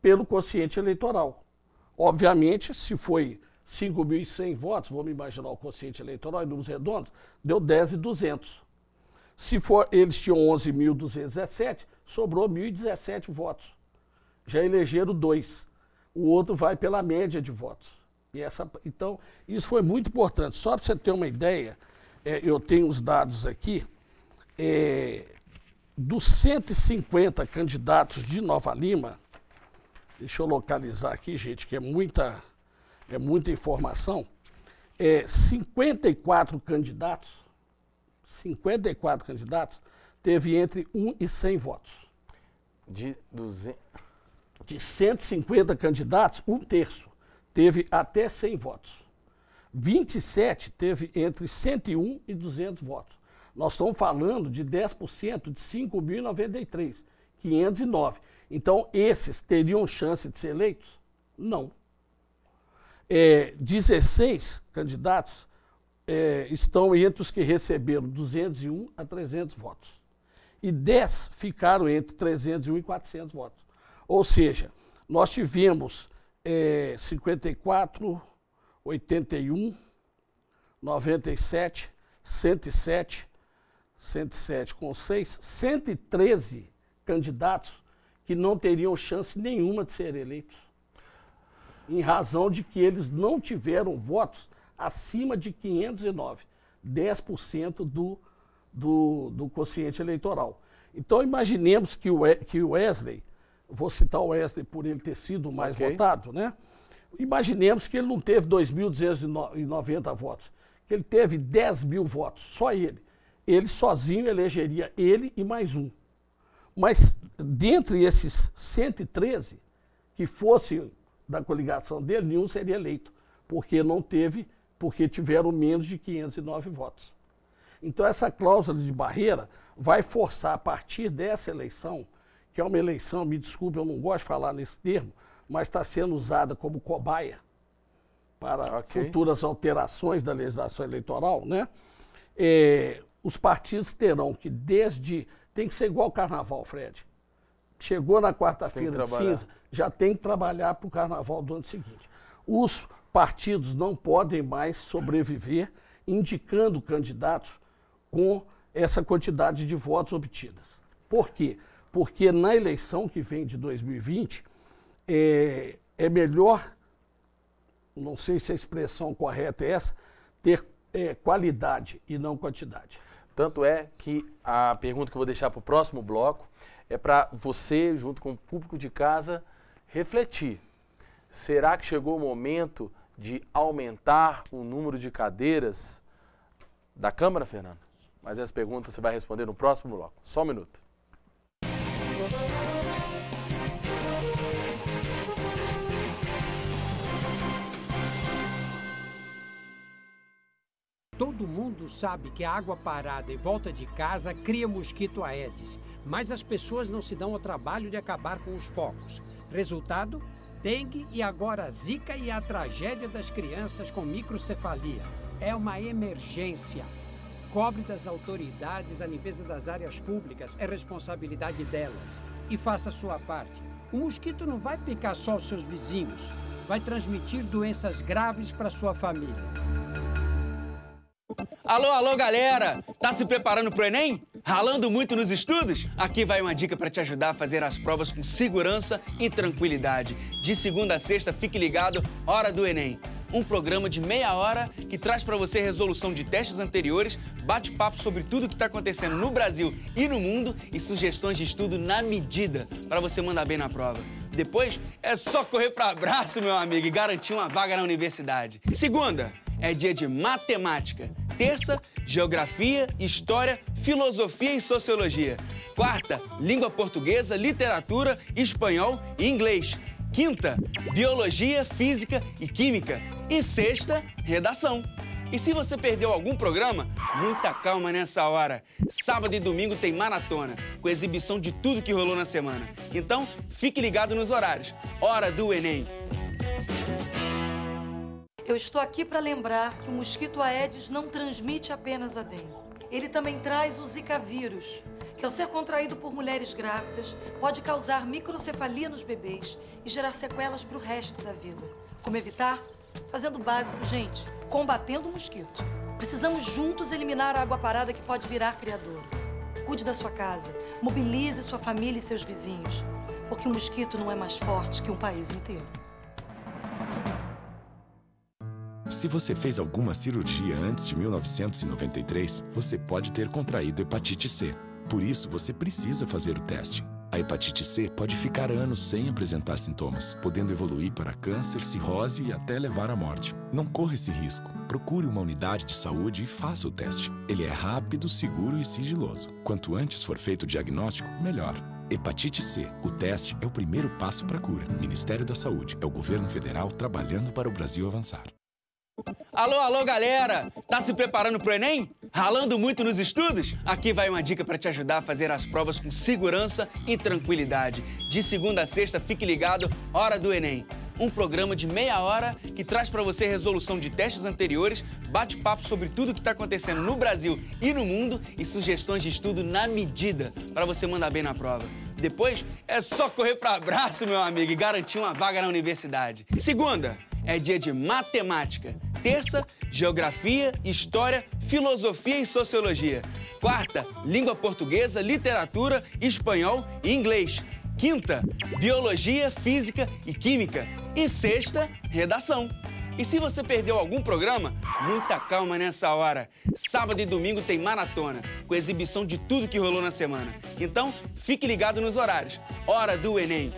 pelo consciente eleitoral. Obviamente, se foi 5.100 votos, vamos imaginar o consciente eleitoral em números redondos, deu 10.200. Se for, eles tinham 11.217, sobrou 1.017 votos. Já elegeram dois. O outro vai pela média de votos. E essa, então, isso foi muito importante. Só para você ter uma ideia, é, eu tenho os dados aqui. É, dos 150 candidatos de Nova Lima, deixa eu localizar aqui, gente, que é muita é muita informação, é, 54 candidatos, 54 candidatos, teve entre 1 e 100 votos. De 200... De 150 candidatos, um terço teve até 100 votos. 27 teve entre 101 e 200 votos. Nós estamos falando de 10% de 5.093, 509. Então, esses teriam chance de ser eleitos? Não é, 16 candidatos é, estão entre os que receberam 201 a 300 votos. E 10 ficaram entre 301 e 400 votos. Ou seja, nós tivemos é, 54, 81, 97, 107, 107 com 6, 113 candidatos que não teriam chance nenhuma de ser eleitos em razão de que eles não tiveram votos acima de 509, 10% do, do, do quociente eleitoral. Então, imaginemos que o, que o Wesley, vou citar o Wesley por ele ter sido mais okay. votado, né? Imaginemos que ele não teve 2.290 votos, que ele teve 10 mil votos, só ele. Ele sozinho elegeria ele e mais um. Mas dentre esses 113 que fossem da coligação dele, nenhum seria eleito, porque não teve, porque tiveram menos de 509 votos. Então essa cláusula de barreira vai forçar a partir dessa eleição, que é uma eleição, me desculpe, eu não gosto de falar nesse termo, mas está sendo usada como cobaia para okay. futuras alterações da legislação eleitoral, né? É, os partidos terão que desde tem que ser igual ao carnaval, Fred chegou na quarta-feira de cinza, já tem que trabalhar para o carnaval do ano seguinte. Os partidos não podem mais sobreviver indicando candidatos com essa quantidade de votos obtidas. Por quê? Porque na eleição que vem de 2020, é, eh, é melhor, não sei se a expressão correta é essa, ter é, qualidade e não quantidade. Tanto é que a pergunta que eu vou deixar para o próximo bloco é para você, junto com o público de casa, refletir. Será que chegou o momento de aumentar o número de cadeiras da Câmara, Fernando? Mas essa pergunta você vai responder no próximo bloco. Só um minuto. Todo mundo sabe que a água parada em volta de casa cria mosquito Aedes, mas as pessoas não se dão ao trabalho de acabar com os focos. Resultado? Dengue e agora zika e a tragédia das crianças com microcefalia. É uma emergência. Cobre das autoridades a limpeza das áreas públicas, é responsabilidade delas. E faça a sua parte. O mosquito não vai picar só os seus vizinhos, vai transmitir doenças graves para sua família. Alô, alô, galera! Tá se preparando pro Enem? Ralando muito nos estudos? Aqui vai uma dica para te ajudar a fazer as provas com segurança e tranquilidade. De segunda a sexta, fique ligado, Hora do Enem. Um programa de meia hora que traz para você resolução de testes anteriores, bate-papo sobre tudo o que está acontecendo no Brasil e no mundo e sugestões de estudo na medida para você mandar bem na prova. Depois é só correr para abraço, meu amigo, e garantir uma vaga na universidade. Segunda, é dia de matemática. Terça, geografia, história, filosofia e sociologia. Quarta, língua portuguesa, literatura, espanhol e inglês. Quinta, biologia, física e química. E sexta, redação. E se você perdeu algum programa, muita calma nessa hora. Sábado e domingo tem maratona, com exibição de tudo que rolou na semana. Então, fique ligado nos horários. Hora do Enem. Eu estou aqui para lembrar que o mosquito Aedes não transmite apenas a dengue. Ele também traz o Zika vírus, que ao ser contraído por mulheres grávidas, pode causar microcefalia nos bebês e gerar sequelas para o resto da vida. Como evitar? Fazendo o básico, gente, combatendo o mosquito. Precisamos juntos eliminar a água parada que pode virar criador. Cuide da sua casa, mobilize sua família e seus vizinhos, porque o mosquito não é mais forte que um país inteiro. Se você fez alguma cirurgia antes de 1993, você pode ter contraído hepatite C. Por isso, você precisa fazer o teste. A hepatite C pode ficar anos sem apresentar sintomas, podendo evoluir para câncer, cirrose e até levar à morte. Não corra esse risco. Procure uma unidade de saúde e faça o teste. Ele é rápido, seguro e sigiloso. Quanto antes for feito o diagnóstico, melhor. Hepatite C. O teste é o primeiro passo para a cura. Ministério da Saúde. É o governo federal trabalhando para o Brasil avançar. Alô, alô, galera! Tá se preparando pro Enem? Ralando muito nos estudos? Aqui vai uma dica para te ajudar a fazer as provas com segurança e tranquilidade. De segunda a sexta, fique ligado, Hora do Enem. Um programa de meia hora que traz para você resolução de testes anteriores, bate-papo sobre tudo o que está acontecendo no Brasil e no mundo e sugestões de estudo na medida para você mandar bem na prova. Depois é só correr para abraço, meu amigo, e garantir uma vaga na universidade. Segunda, é dia de matemática. Terça, geografia, história, filosofia e sociologia. Quarta, língua portuguesa, literatura, espanhol e inglês. Quinta, biologia, física e química. E sexta, redação. E se você perdeu algum programa, muita calma nessa hora. Sábado e domingo tem maratona, com exibição de tudo que rolou na semana. Então, fique ligado nos horários. Hora do Enem!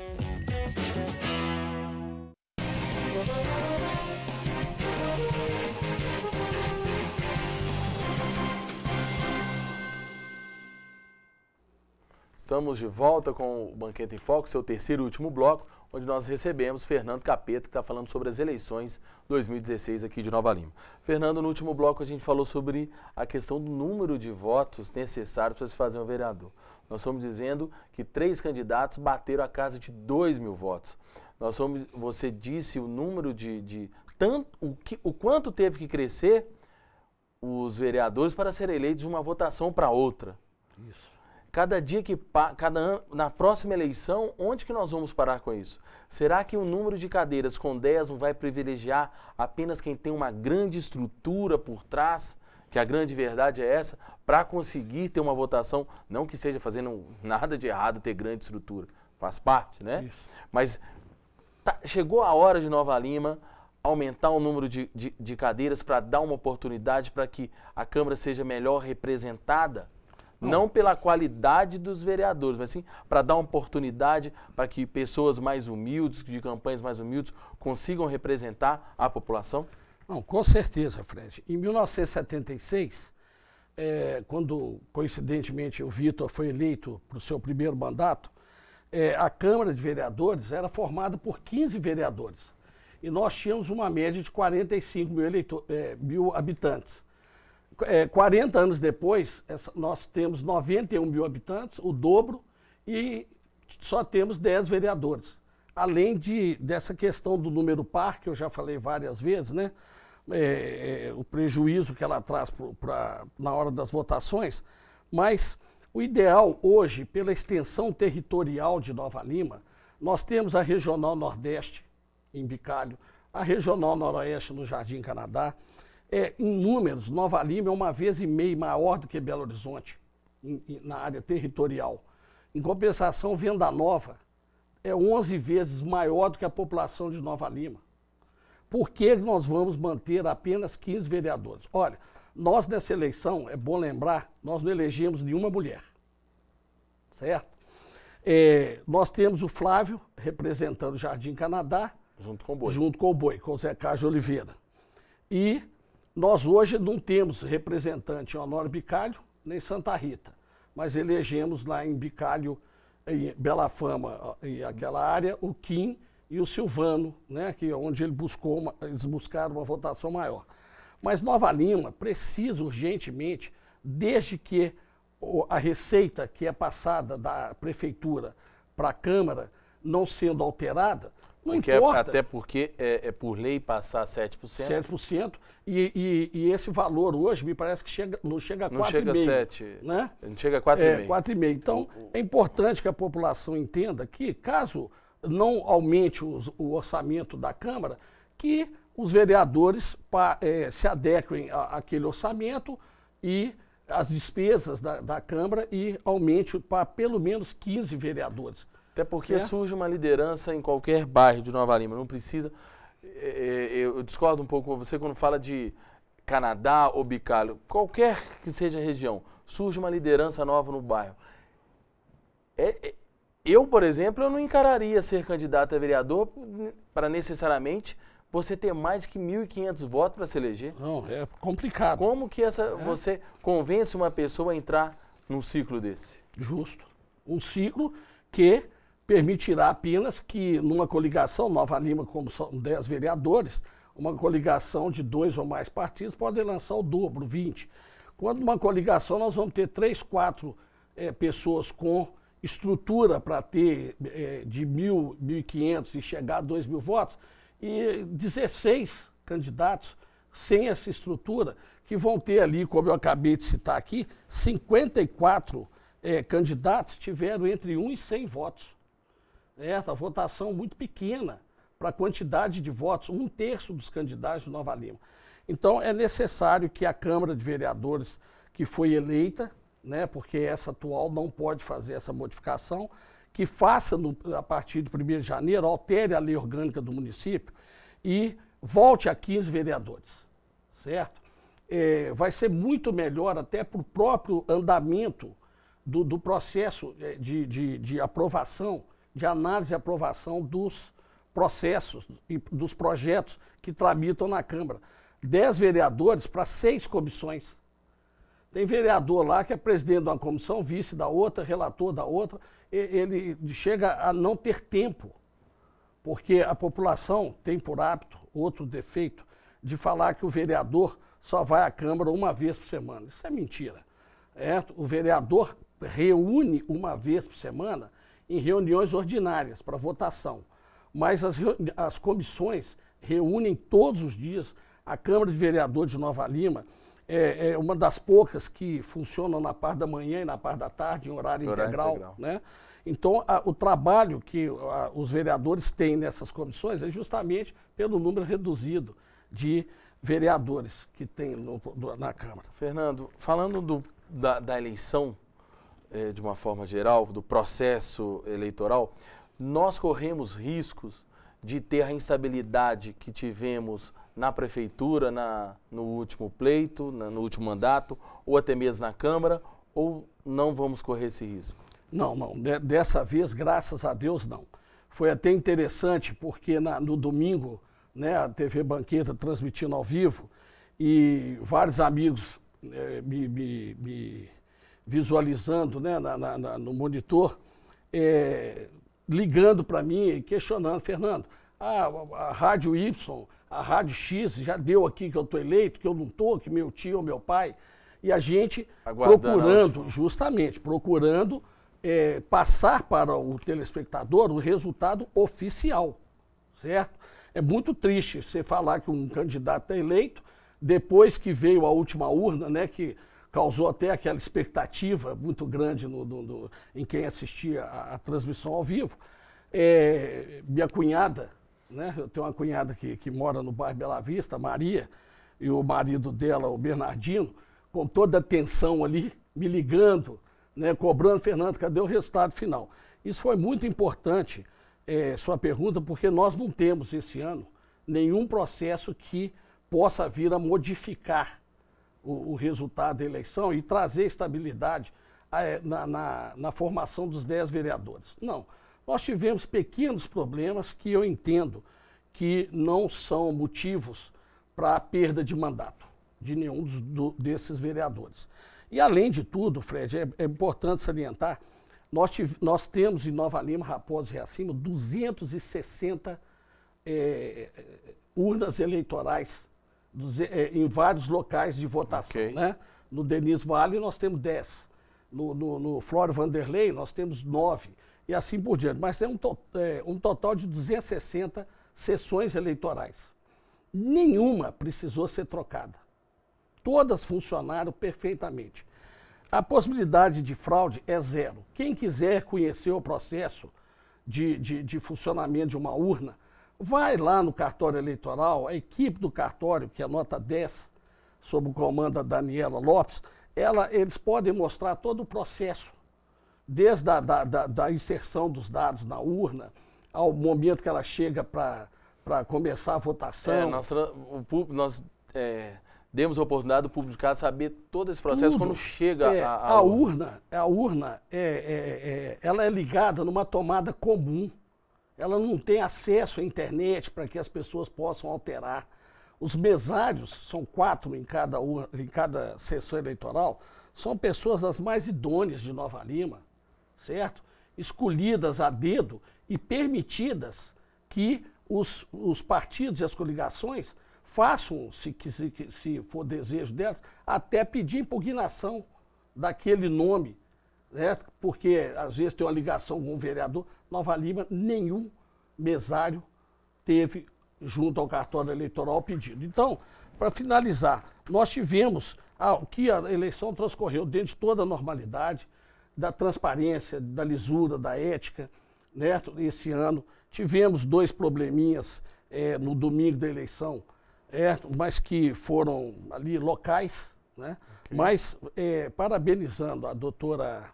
Estamos de volta com o Banquete em Foco, seu terceiro e último bloco, onde nós recebemos Fernando Capeta, que está falando sobre as eleições 2016 aqui de Nova Lima. Fernando, no último bloco a gente falou sobre a questão do número de votos necessários para se fazer um vereador. Nós estamos dizendo que três candidatos bateram a casa de 2 mil votos. Nós somos, você disse o número de, de tanto, o, que, o quanto teve que crescer os vereadores para serem eleitos de uma votação para outra. Isso. Cada dia que cada ano, na próxima eleição, onde que nós vamos parar com isso? Será que o número de cadeiras com 10 não vai privilegiar apenas quem tem uma grande estrutura por trás? que a grande verdade é essa, para conseguir ter uma votação, não que seja fazendo nada de errado ter grande estrutura, faz parte, né? Isso. Mas tá, chegou a hora de Nova Lima aumentar o número de, de, de cadeiras para dar uma oportunidade para que a Câmara seja melhor representada? Não pela qualidade dos vereadores, mas sim para dar uma oportunidade para que pessoas mais humildes, de campanhas mais humildes, consigam representar a população? Não, com certeza, Fred. Em 1976, é, eh, quando coincidentemente o Vitor foi eleito para o seu primeiro mandato, é, a Câmara de Vereadores era formada por 15 vereadores. E nós tínhamos uma média de 45 mil, eleitor, é, eh, mil habitantes é, 40 anos depois, essa, nós temos 91 mil habitantes, o dobro, e só temos 10 vereadores. Além de, dessa questão do número par, que eu já falei várias vezes, né? É, é, o prejuízo que ela traz pro, pra, na hora das votações, mas o ideal hoje, pela extensão territorial de Nova Lima, nós temos a Regional Nordeste, em Bicalho, a Regional Noroeste, no Jardim Canadá, é, em números, Nova Lima é uma vez e meia maior do que Belo Horizonte, em, em, na área territorial. Em compensação, Venda Nova é 11 vezes maior do que a população de Nova Lima. Por que nós vamos manter apenas 15 vereadores? Olha, nós nessa eleição, é bom lembrar, nós não elegemos nenhuma mulher, certo? É, nós temos o Flávio representando o Jardim Canadá. Junto com o Boi. Junto com o Boi, com o Zé Caju Oliveira. E nós hoje não temos representante em Honório Bicalho nem Santa Rita, mas elegemos lá em Bicalho, em Bela Fama e aquela área, o Kim e o Silvano, né, que é onde ele buscou uma, eles buscaram uma votação maior. Mas Nova Lima precisa urgentemente, desde que a receita que é passada da prefeitura para a Câmara não sendo alterada, não porque é importa. É, até porque é, é, por lei passar 7%. 7%. E, e, e esse valor hoje me parece que chega, não chega a 4,5%. Não chega a 7%. Né? Não chega a 4,5%. É, 4,5%. Então, é importante que a população entenda que, caso não aumente os, o orçamento da Câmara, que os vereadores pa, é, se adequem àquele orçamento e às despesas da, da Câmara e aumente para pelo menos 15 vereadores. Até porque é. surge uma liderança em qualquer bairro de Nova Lima, não precisa. É, é, eu discordo um pouco com você quando fala de Canadá ou Bicalho, qualquer que seja a região, surge uma liderança nova no bairro. É, é eu, por exemplo, eu não encararia ser candidato a vereador para necessariamente você ter mais que 1.500 votos para se eleger. Não, é complicado. Como que essa, é. você convence uma pessoa a entrar num ciclo desse? Justo. Um ciclo que permitirá apenas que, numa coligação, Nova Lima, como são 10 vereadores, uma coligação de dois ou mais partidos pode lançar o dobro, 20. Quando uma coligação, nós vamos ter três, quatro é, pessoas com estrutura para ter é, de 1.000, 1.500 e chegar a 2.000 votos, e 16 candidatos sem essa estrutura, que vão ter ali, como eu acabei de citar aqui, 54 é, eh, candidatos tiveram entre 1 e 100 votos certa votação muito pequena para a quantidade de votos, um terço dos candidatos de Nova Lima. Então, é necessário que a Câmara de Vereadores, que foi eleita, né, porque essa atual não pode fazer essa modificação, que faça no, a partir de 1 de janeiro, altere a lei orgânica do município e volte a 15 vereadores, certo? É, vai ser muito melhor até para o próprio andamento do, do processo é, de, de, de aprovação de análise e aprovação dos processos e dos projetos que tramitam na Câmara. Dez vereadores para seis comissões. Tem vereador lá que é presidente de uma comissão, vice da outra, relator da outra. Ele chega a não ter tempo, porque a população tem por hábito outro defeito de falar que o vereador só vai à Câmara uma vez por semana. Isso é mentira. É? O vereador reúne uma vez por semana em reuniões ordinárias para votação, mas as, as comissões reúnem todos os dias. A Câmara de Vereadores de Nova Lima é, é, uma das poucas que funcionam na parte da manhã e na parte da tarde, em horário, horário integral, integral. Né? Então, a, o trabalho que a, os vereadores têm nessas comissões é justamente pelo número reduzido de vereadores que tem no, do, na Câmara. Fernando, falando do, da, da eleição é, de uma forma geral, do processo eleitoral, nós corremos riscos de ter a instabilidade que tivemos na prefeitura, na, no último pleito, na, no último mandato, ou até mesmo na Câmara, ou não vamos correr esse risco? Não, não. dessa vez, graças a Deus, não. Foi até interessante, porque na, no domingo, né, a TV Banqueta transmitindo ao vivo, e vários amigos é, me, me, me visualizando né, na, na, no monitor, é, ligando para mim questionando, Fernando, a, a rádio Y, a rádio X já deu aqui que eu estou eleito, que eu não estou, que meu tio ou meu pai. E a gente Aguardando. procurando, justamente, procurando é, passar para o telespectador o resultado oficial, certo? É muito triste você falar que um candidato é eleito, depois que veio a última urna, né, que causou até aquela expectativa muito grande no, no, no em quem assistia a, a transmissão ao vivo. É, minha cunhada, né? Eu tenho uma cunhada que, que mora no bairro Bela Vista, Maria, e o marido dela, o Bernardino, com toda a tensão ali, me ligando, né? Cobrando, Fernando, cadê o resultado final? Isso foi muito importante, é, sua pergunta, porque nós não temos esse ano nenhum processo que possa vir a modificar o, o resultado da eleição e trazer estabilidade eh, na, na, na, formação dos 10 vereadores. Não. Nós tivemos pequenos problemas que eu entendo que não são motivos para a perda de mandato de nenhum dos, do, desses vereadores. E, além de tudo, Fred, é, é importante salientar, nós, nós temos em Nova Lima, Raposo e Reacima 260 é, urnas eleitorais eh, eh, em vários locais de votação. Okay. Né? No Denis Vale nós temos 10. No, no, no Flório Vanderlei nós temos 9. E assim por diante. Mas é um, to é, um total de 260 sessões eleitorais. Nenhuma precisou ser trocada. Todas funcionaram perfeitamente. A possibilidade de fraude é zero. Quem quiser conhecer o processo de, de, de funcionamento de uma urna, Vai lá no cartório eleitoral, a equipe do cartório, que é nota 10, sob o comando da Daniela Lopes, ela, eles podem mostrar todo o processo, desde a da, da, da inserção dos dados na urna, ao momento que ela chega para começar a votação. É, nós, o público, nós é, demos a oportunidade do público de saber todo esse processo Tudo. quando chega é, a, a, a urna. urna. A urna é, é, é ela é ligada numa tomada comum ela não tem acesso à internet para que as pessoas possam alterar. Os mesários, são quatro em cada, em cada sessão eleitoral, são pessoas as mais idôneas de Nova Lima, certo? Escolhidas a dedo e permitidas que os, os partidos e as coligações façam, se, se, se for desejo delas, até pedir impugnação daquele nome, né? porque às vezes tem uma ligação com um vereador, Nova Lima, nenhum mesário teve junto ao cartório eleitoral pedido. Então, para finalizar, nós tivemos ah, que a eleição transcorreu dentro de toda a normalidade, da transparência, da lisura, da ética, né? Esse ano tivemos dois probleminhas é, no domingo da eleição, é, mas que foram ali locais, né? Okay. Mas é, parabenizando a doutora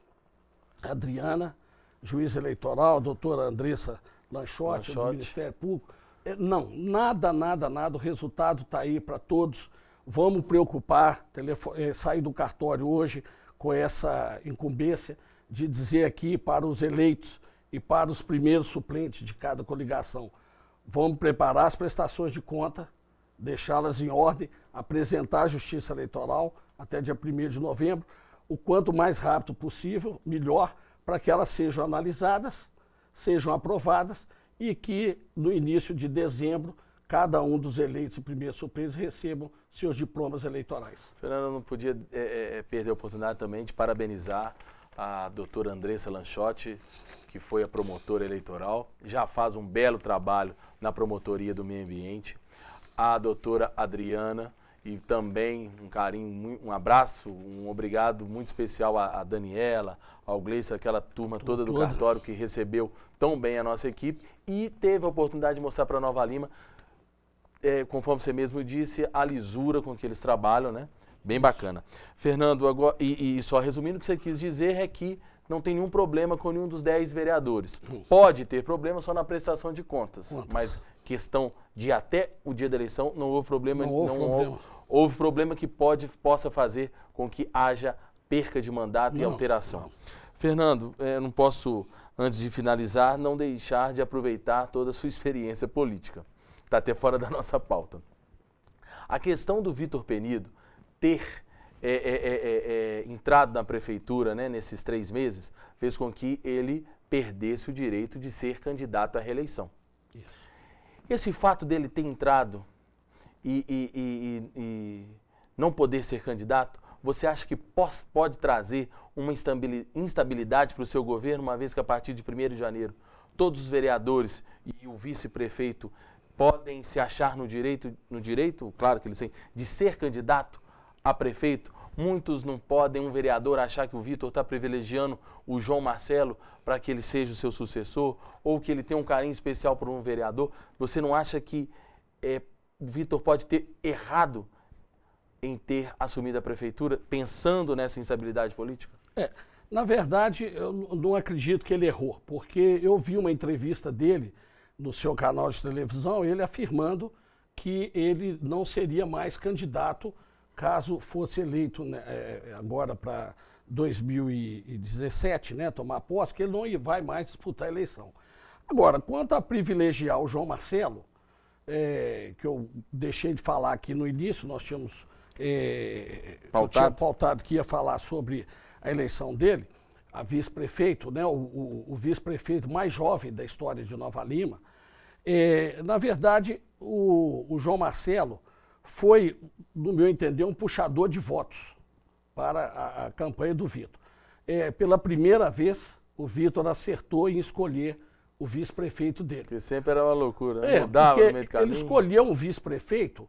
Adriana juiz eleitoral, doutora Andressa Lanchotti, do Ministério Público. É, não, nada, nada, nada. O resultado está aí para todos. Vamos preocupar, telefone, eh, sair do cartório hoje com essa incumbência de dizer aqui para os eleitos e para os primeiros suplentes de cada coligação. Vamos preparar as prestações de conta, deixá-las em ordem, apresentar à Justiça Eleitoral até dia 1 de novembro, o quanto mais rápido possível, melhor para que elas sejam analisadas, sejam aprovadas e que no início de dezembro cada um dos eleitos em primeira surpresa recebam seus diplomas eleitorais. Fernando, não podia é, é, é, perder a oportunidade também de parabenizar a doutora Andressa Lanchotti, que foi a promotora eleitoral, já faz um belo trabalho na promotoria do meio ambiente. A doutora Adriana, e também um carinho, um abraço, um obrigado muito especial à, Daniela, ao Gleice, aquela turma toda do cartório que recebeu tão bem a nossa equipe e teve a oportunidade de mostrar para Nova Lima, é, conforme você mesmo disse, a lisura com que eles trabalham, né? Bem bacana. Fernando, agora, e, e só resumindo, o que você quis dizer é que não tem nenhum problema com nenhum dos 10 vereadores. Pode ter problema só na prestação de contas, contas. mas questão de até o dia da eleição não houve problema. Não houve não problema. Houve, houve problema que pode, possa fazer com que haja perca de mandato não, e alteração. Não. Fernando, eu eh, não posso, antes de finalizar, não deixar de aproveitar toda a sua experiência política. Está até fora da nossa pauta. A questão do Vitor Penido ter é, é, é, entrado na prefeitura né, nesses três meses fez com que ele perdesse o direito de ser candidato à reeleição. Isso. Esse fato dele ter entrado e, e, e, e não poder ser candidato, você acha que pode trazer uma instabilidade para o seu governo, uma vez que a partir de 1 de janeiro todos os vereadores e o vice-prefeito podem se achar no direito, no direito, claro que eles têm, de ser candidato a prefeito? Muitos não podem, um vereador, achar que o Vitor está privilegiando o João Marcelo para que ele seja o seu sucessor, ou que ele tem um carinho especial por um vereador. Você não acha que é, Vitor pode ter errado em ter assumido a prefeitura, pensando nessa instabilidade política? É. Na verdade, eu não acredito que ele errou, porque eu vi uma entrevista dele no seu canal de televisão, ele afirmando que ele não seria mais candidato caso fosse eleito né, é, agora para 2017, né, tomar posse, que ele não vai mais disputar a eleição. Agora, quanto a privilegiar o João Marcelo, é, que eu deixei de falar aqui no início, nós tínhamos é, pautado. pautado que ia falar sobre a eleição dele, a vice-prefeito, né, o, o, o vice-prefeito mais jovem da história de Nova Lima. É, na verdade, o, o João Marcelo foi, no meu entender, um puxador de votos para a, a campanha do Vitor. É, pela primeira vez, o Vitor acertou em escolher o vice-prefeito dele. Que sempre era uma loucura, né? é, mudava no meio caminho. Ele escolheu o vice-prefeito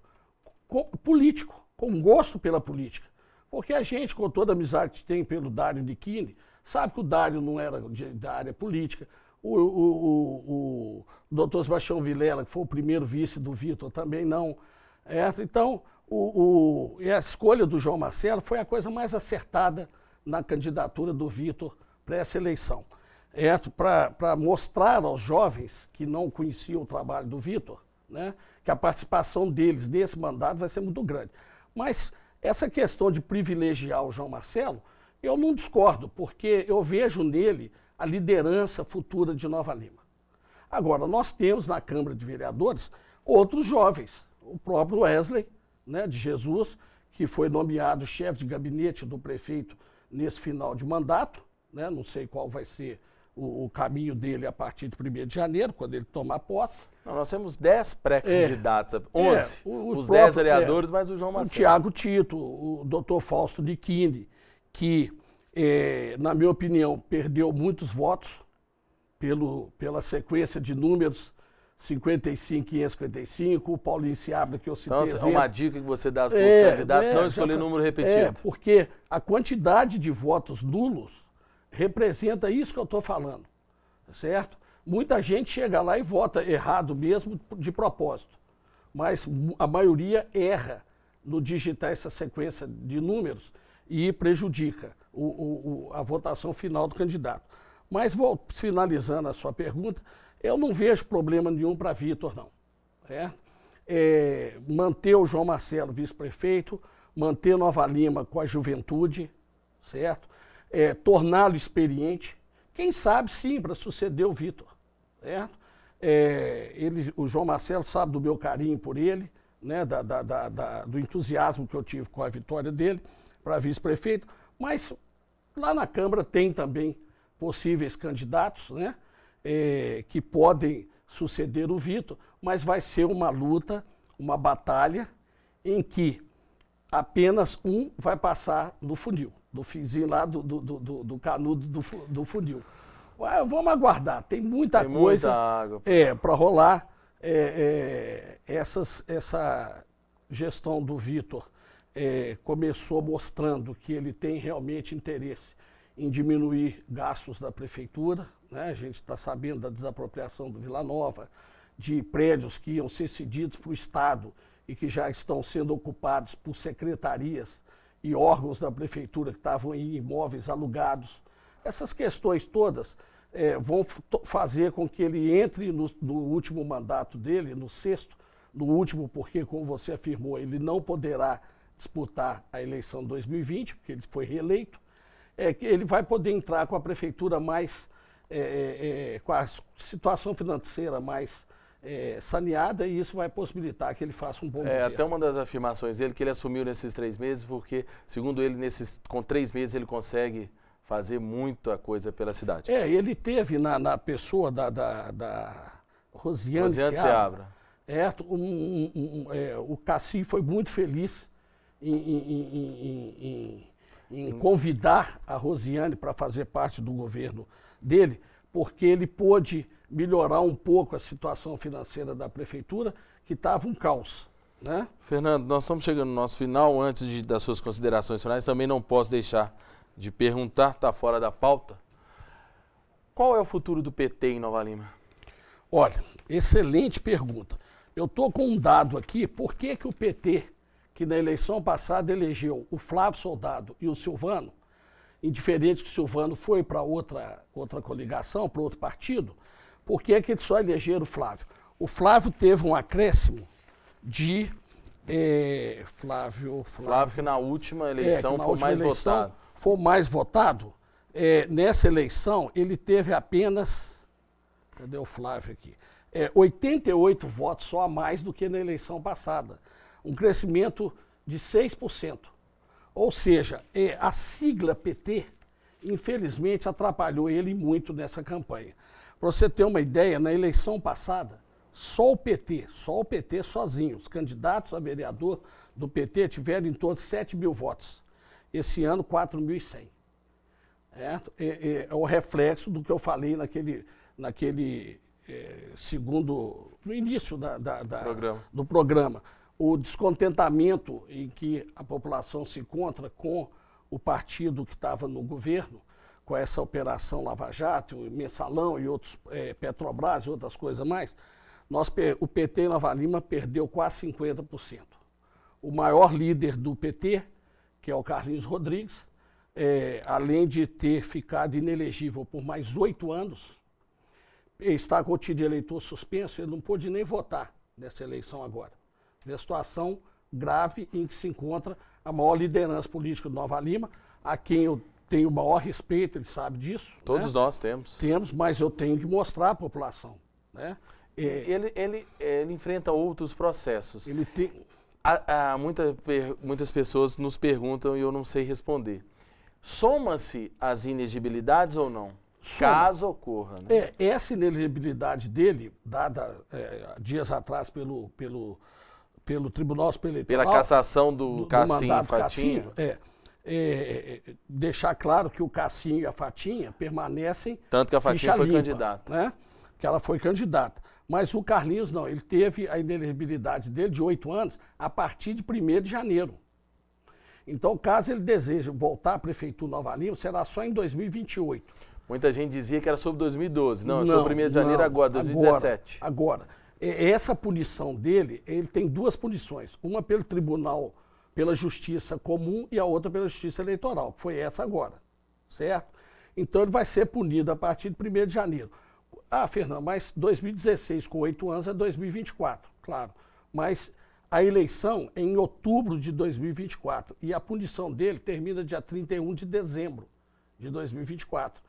político, com gosto pela política. Porque a gente, com toda a amizade que tem pelo Dário de Kine, sabe que o Dário não era de, da área política. O, o, o, o doutor Sebastião Vilela, que foi o primeiro vice do Vitor, também não. É, então, o, o, a escolha do João Marcelo foi a coisa mais acertada na candidatura do Vitor para essa eleição é, para mostrar aos jovens que não conheciam o trabalho do Vitor, né, que a participação deles nesse mandato vai ser muito grande. Mas essa questão de privilegiar o João Marcelo, eu não discordo, porque eu vejo nele a liderança futura de Nova Lima. Agora, nós temos na Câmara de Vereadores outros jovens, o próprio Wesley, né, de Jesus, que foi nomeado chefe de gabinete do prefeito nesse final de mandato, né, não sei qual vai ser o, o, caminho dele a partir de 1 de janeiro, quando ele tomar posse. Não, nós temos 10 pré-candidatos, é, 11, é, os 10 é, vereadores, é, mas o João Macedo. O Tiago Tito, o doutor Fausto Dichini, que, é, na minha opinião, perdeu muitos votos pelo, pela sequência de números 55, 555, o Paulinho Seabra que eu citei. Então, é uma dica que você dá para os é, candidatos, não escolher número repetido. É, porque a quantidade de votos nulos representa isso que eu estou falando, certo? Muita gente chega lá e vota errado mesmo de propósito, mas a maioria erra no digitar essa sequência de números e prejudica o, o, o, a votação final do candidato. Mas vou finalizando a sua pergunta, eu não vejo problema nenhum para Vitor, não. É? É, manter o João Marcelo vice-prefeito, manter Nova Lima com a juventude, certo? é, torná-lo experiente. Quem sabe, sim, para suceder o Vitor. É, ele, o João Marcelo sabe do meu carinho por ele, né, da, da, da, do entusiasmo que eu tive com a vitória dele para vice-prefeito, mas lá na Câmara tem também possíveis candidatos né, é, que podem suceder o Vitor, mas vai ser uma luta, uma batalha em que apenas um vai passar no funil do finzinho lá do, do, do, do canudo do, do funil. Ué, vamos aguardar, tem muita tem coisa muita água. é, para rolar. É, é, essas, essa gestão do Vitor é, começou mostrando que ele tem realmente interesse em diminuir gastos da prefeitura. Né? A gente está sabendo da desapropriação do Vila Nova, de prédios que iam ser cedidos para o Estado e que já estão sendo ocupados por secretarias e órgãos da prefeitura que estavam em imóveis alugados. Essas questões todas é, vão fazer com que ele entre no, no, último mandato dele, no sexto, no último, porque, como você afirmou, ele não poderá disputar a eleição 2020, porque ele foi reeleito, é que ele vai poder entrar com a prefeitura mais, é, é, é com a situação financeira mais é, saneada e isso vai possibilitar que ele faça um bom é, Até uma das afirmações dele que ele assumiu nesses três meses, porque, segundo ele, nesses, com três meses ele consegue fazer muita coisa pela cidade. É, ele teve na, na pessoa da, da, da Rosiane, Rosiane Seabra, é, um, um, um, é, o Cassi foi muito feliz em, em, em, em convidar a Rosiane para fazer parte do governo dele, porque ele pôde melhorar um pouco a situação financeira da prefeitura, que estava um caos. Né? Fernando, nós estamos chegando no nosso final. Antes de, das suas considerações finais, também não posso deixar de perguntar, está fora da pauta, qual é o futuro do PT em Nova Lima? Olha, excelente pergunta. Eu estou com um dado aqui, por que, que o PT, que na eleição passada elegeu o Flávio Soldado e o Silvano, indiferente que o Silvano foi para outra, outra coligação, para outro partido, por que, é que eles só elegeram é o Flávio? O Flávio teve um acréscimo de é, Flávio, Flávio, Flávio. que na última é, eleição é, na foi última mais eleição votado. Foi mais votado. É, nessa eleição, ele teve apenas. Cadê o Flávio aqui? 88 é, votos só a mais do que na eleição passada. Um crescimento de 6%. Ou seja, a sigla PT, infelizmente, atrapalhou ele muito nessa campanha. Para você ter uma ideia, na eleição passada, só o PT, só o PT sozinho, os candidatos a vereador do PT tiveram em torno de 7 mil votos. Esse ano, 4.100. É, é, é o reflexo do que eu falei naquele, naquele é, segundo, no início da, da, da programa. do programa. O descontentamento em que a população se encontra com o partido que estava no governo com essa operação Lava Jato, o Mensalão e outros, é, Petrobras e outras coisas mais, nós, o PT em Nova Lima perdeu quase 50%. O maior líder do PT, que é o Carlinhos Rodrigues, é, além de ter ficado inelegível por mais oito anos, está com o título de eleitor suspenso, ele não pôde nem votar nessa eleição agora. É a situação grave em que se encontra a maior liderança política de Nova Lima, a quem eu tenho o maior respeito, ele sabe disso. Todos né? nós temos. Temos, mas eu tenho que mostrar à população. Né? É, ele, ele, ele enfrenta outros processos. Ele tem... Há, há muita, muitas pessoas nos perguntam e eu não sei responder. Soma-se as inelegibilidades ou não? Soma. Caso ocorra. Né? É, essa inelegibilidade dele, dada é, dias atrás pelo, pelo, pelo Tribunal Superior Eleitoral... Pela cassação do, do Cassim Fatinho. Cassinho, é, é, é, é, deixar claro que o Cassinho e a Fatinha permanecem. Tanto que a Fatinha foi limpa, candidata. Né? Que ela foi candidata. Mas o Carlinhos não, ele teve a inelegibilidade dele de oito anos a partir de 1 de janeiro. Então, caso ele deseje voltar à Prefeitura Nova Lima, será só em 2028. Muita gente dizia que era sobre 2012. Não, não é sobre 1 de janeiro não, agora, 2017. Agora, agora, essa punição dele, ele tem duas punições. Uma pelo Tribunal pela justiça comum e a outra pela justiça eleitoral, que foi essa agora, certo? Então ele vai ser punido a partir de 1 de janeiro. Ah, Fernando, mas 2016 com oito anos é 2024, claro. Mas a eleição é em outubro de 2024 e a punição dele termina dia 31 de dezembro de 2024.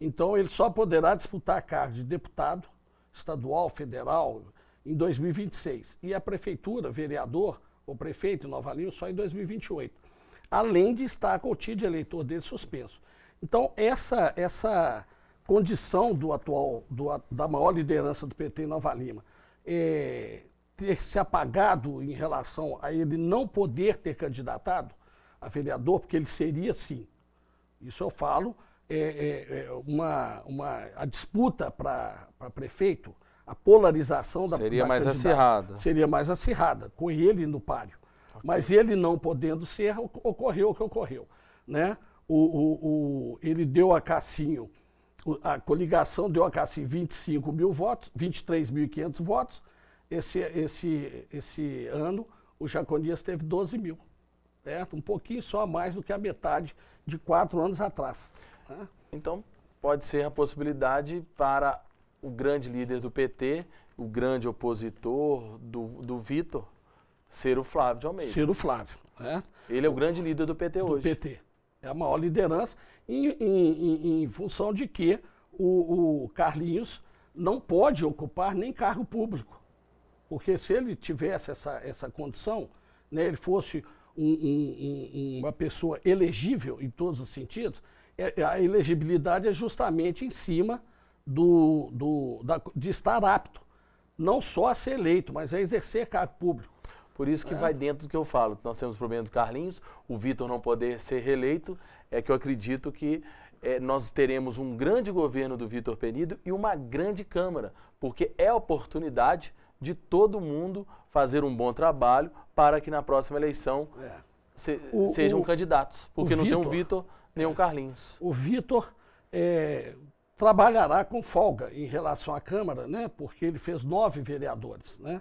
Então ele só poderá disputar a cargo de deputado estadual, federal, em 2026. E a prefeitura, vereador, o prefeito em Nova Lima só em 2028, além de estar com o título de eleitor dele suspenso. Então, essa, essa condição do atual, do, da maior liderança do PT em Nova Lima, é, ter se apagado em relação a ele não poder ter candidatado a vereador, porque ele seria sim, isso eu falo, é, é, é uma, uma, a disputa para prefeito a polarização da Seria da mais acirrada. Seria mais acirrada, com ele no páreo. Okay. Mas ele não podendo ser, ocorreu é o que ocorreu. Né? O, o, o, ele deu a Cassinho, a coligação deu a Cassinho 25 mil votos, 23.500 votos. Esse, esse, esse ano, o Jaconias teve 12 mil. Certo? Um pouquinho só mais do que a metade de quatro anos atrás. Né? Então, pode ser a possibilidade para o grande líder do PT, o grande opositor do, do Vitor, ser o Flávio de Almeida. Ser o Flávio. Né? Ele é o, o grande líder do PT hoje. Do PT. É a maior liderança, em, em, em, em função de que o, o Carlinhos não pode ocupar nem cargo público. Porque se ele tivesse essa, essa condição, né, ele fosse um, um, um, uma pessoa elegível em todos os sentidos, é, a elegibilidade é justamente em cima do, do, da, de estar apto, não só a ser eleito, mas a exercer cargo público. Por isso que é. vai dentro do que eu falo. Nós temos o problema do Carlinhos, o Vitor não poder ser reeleito, é que eu acredito que é, nós teremos um grande governo do Vitor Penido e uma grande Câmara, porque é a oportunidade de todo mundo fazer um bom trabalho para que na próxima eleição é. se, o, sejam o, candidatos. Porque não Victor, tem um Vitor nem um Carlinhos. O Vitor, eh, trabalhará com folga em relação à Câmara, né, porque ele fez nove vereadores. Né,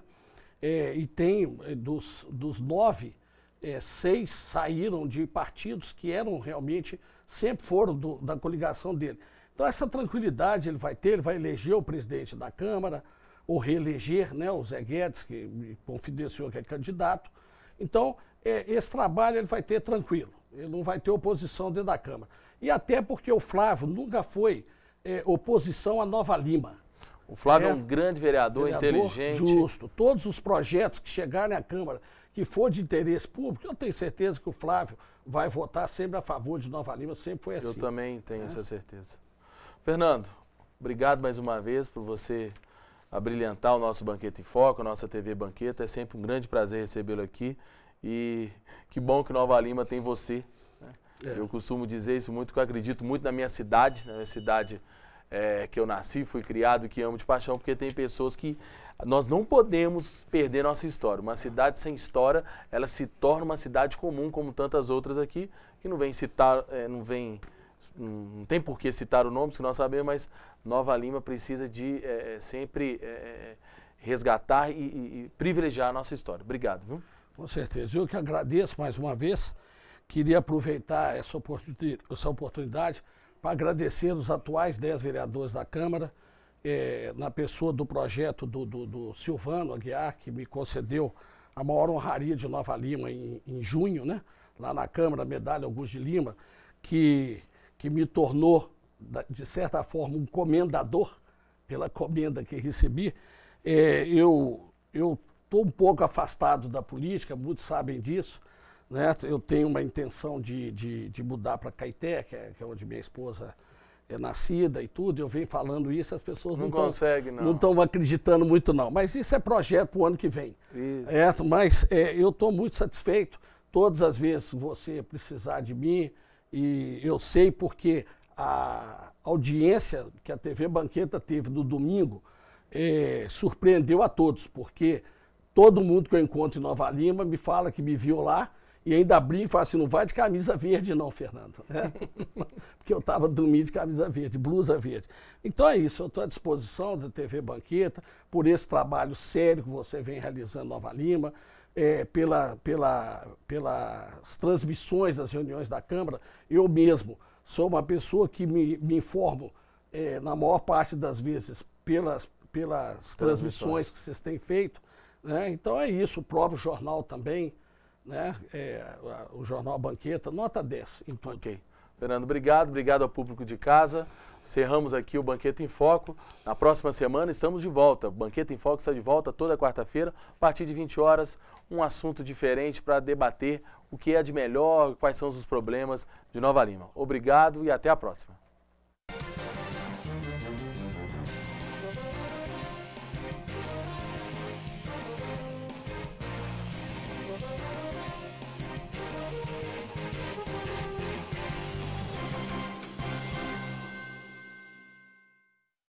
é, e tem, é, dos, dos nove, é, seis saíram de partidos que eram realmente, sempre foram do, da coligação dele. Então, essa tranquilidade ele vai ter, ele vai eleger o presidente da Câmara, ou reeleger né, o Zé Guedes, que me confidenciou que é candidato. Então, é, esse trabalho ele vai ter tranquilo, ele não vai ter oposição dentro da Câmara. E até porque o Flávio nunca foi é, oposição a Nova Lima. O Flávio é, é um grande vereador, vereador, inteligente. Justo. Todos os projetos que chegarem à Câmara que for de interesse público, eu tenho certeza que o Flávio vai votar sempre a favor de Nova Lima, sempre foi assim. Eu também tenho é. essa certeza. Fernando, obrigado mais uma vez por você abrilhantar o nosso Banquete em Foco, a nossa TV Banqueta. É sempre um grande prazer recebê-lo aqui e que bom que Nova Lima tem você. Né? É. Eu costumo dizer isso muito, que eu acredito muito na minha cidade, na minha cidade é, que eu nasci, fui criado que amo de paixão, porque tem pessoas que nós não podemos perder nossa história. Uma cidade sem história, ela se torna uma cidade comum, como tantas outras aqui, que não vem citar, é, não vem, não tem por que citar o nome, que nós sabemos, mas Nova Lima precisa de é, é sempre é, é, resgatar e, e, e privilegiar a nossa história. Obrigado, viu? Com certeza. Eu que agradeço mais uma vez. Queria aproveitar essa oportunidade para agradecer os atuais dez vereadores da Câmara, é, na pessoa do projeto do, do, do, Silvano Aguiar, que me concedeu a maior honraria de Nova Lima em, em junho, né? lá na Câmara, medalha Augusto de Lima, que, que me tornou, de certa forma, um comendador pela comenda que recebi. Eh, eu estou um pouco afastado da política, muitos sabem disso, né? Eu tenho uma intenção de, de, de mudar para Caeté, que é, que é onde minha esposa é nascida e tudo, eu venho falando isso, as pessoas não, não conseguem, não. estão acreditando muito, não. Mas isso é projeto para o ano que vem. Isso. É, mas é, eu estou muito satisfeito. Todas as vezes você precisar de mim, e eu sei porque a audiência que a TV Banqueta teve no domingo é, surpreendeu a todos, porque todo mundo que eu encontro em Nova Lima me fala que me viu lá e ainda abri e falei assim, não vai de camisa verde não, Fernando. É. Porque eu estava dormindo de camisa verde, blusa verde. Então é isso, eu estou à disposição da TV Banqueta, por esse trabalho sério que você vem realizando em Nova Lima, é, pela, pela, pelas transmissões das reuniões da Câmara. Eu mesmo sou uma pessoa que me, me informo, é, na maior parte das vezes, pelas, pelas transmissões que vocês têm feito. Né? Então é isso, o próprio jornal também né? É, o jornal Banqueta, nota 10 em tudo. Ok. Fernando, obrigado, obrigado ao público de casa. Cerramos aqui o Banquete em Foco. Na próxima semana estamos de volta. O Banquete em Foco está de volta toda quarta-feira, a partir de 20 horas, um assunto diferente para debater o que é de melhor, quais são os problemas de Nova Lima. Obrigado e até a próxima.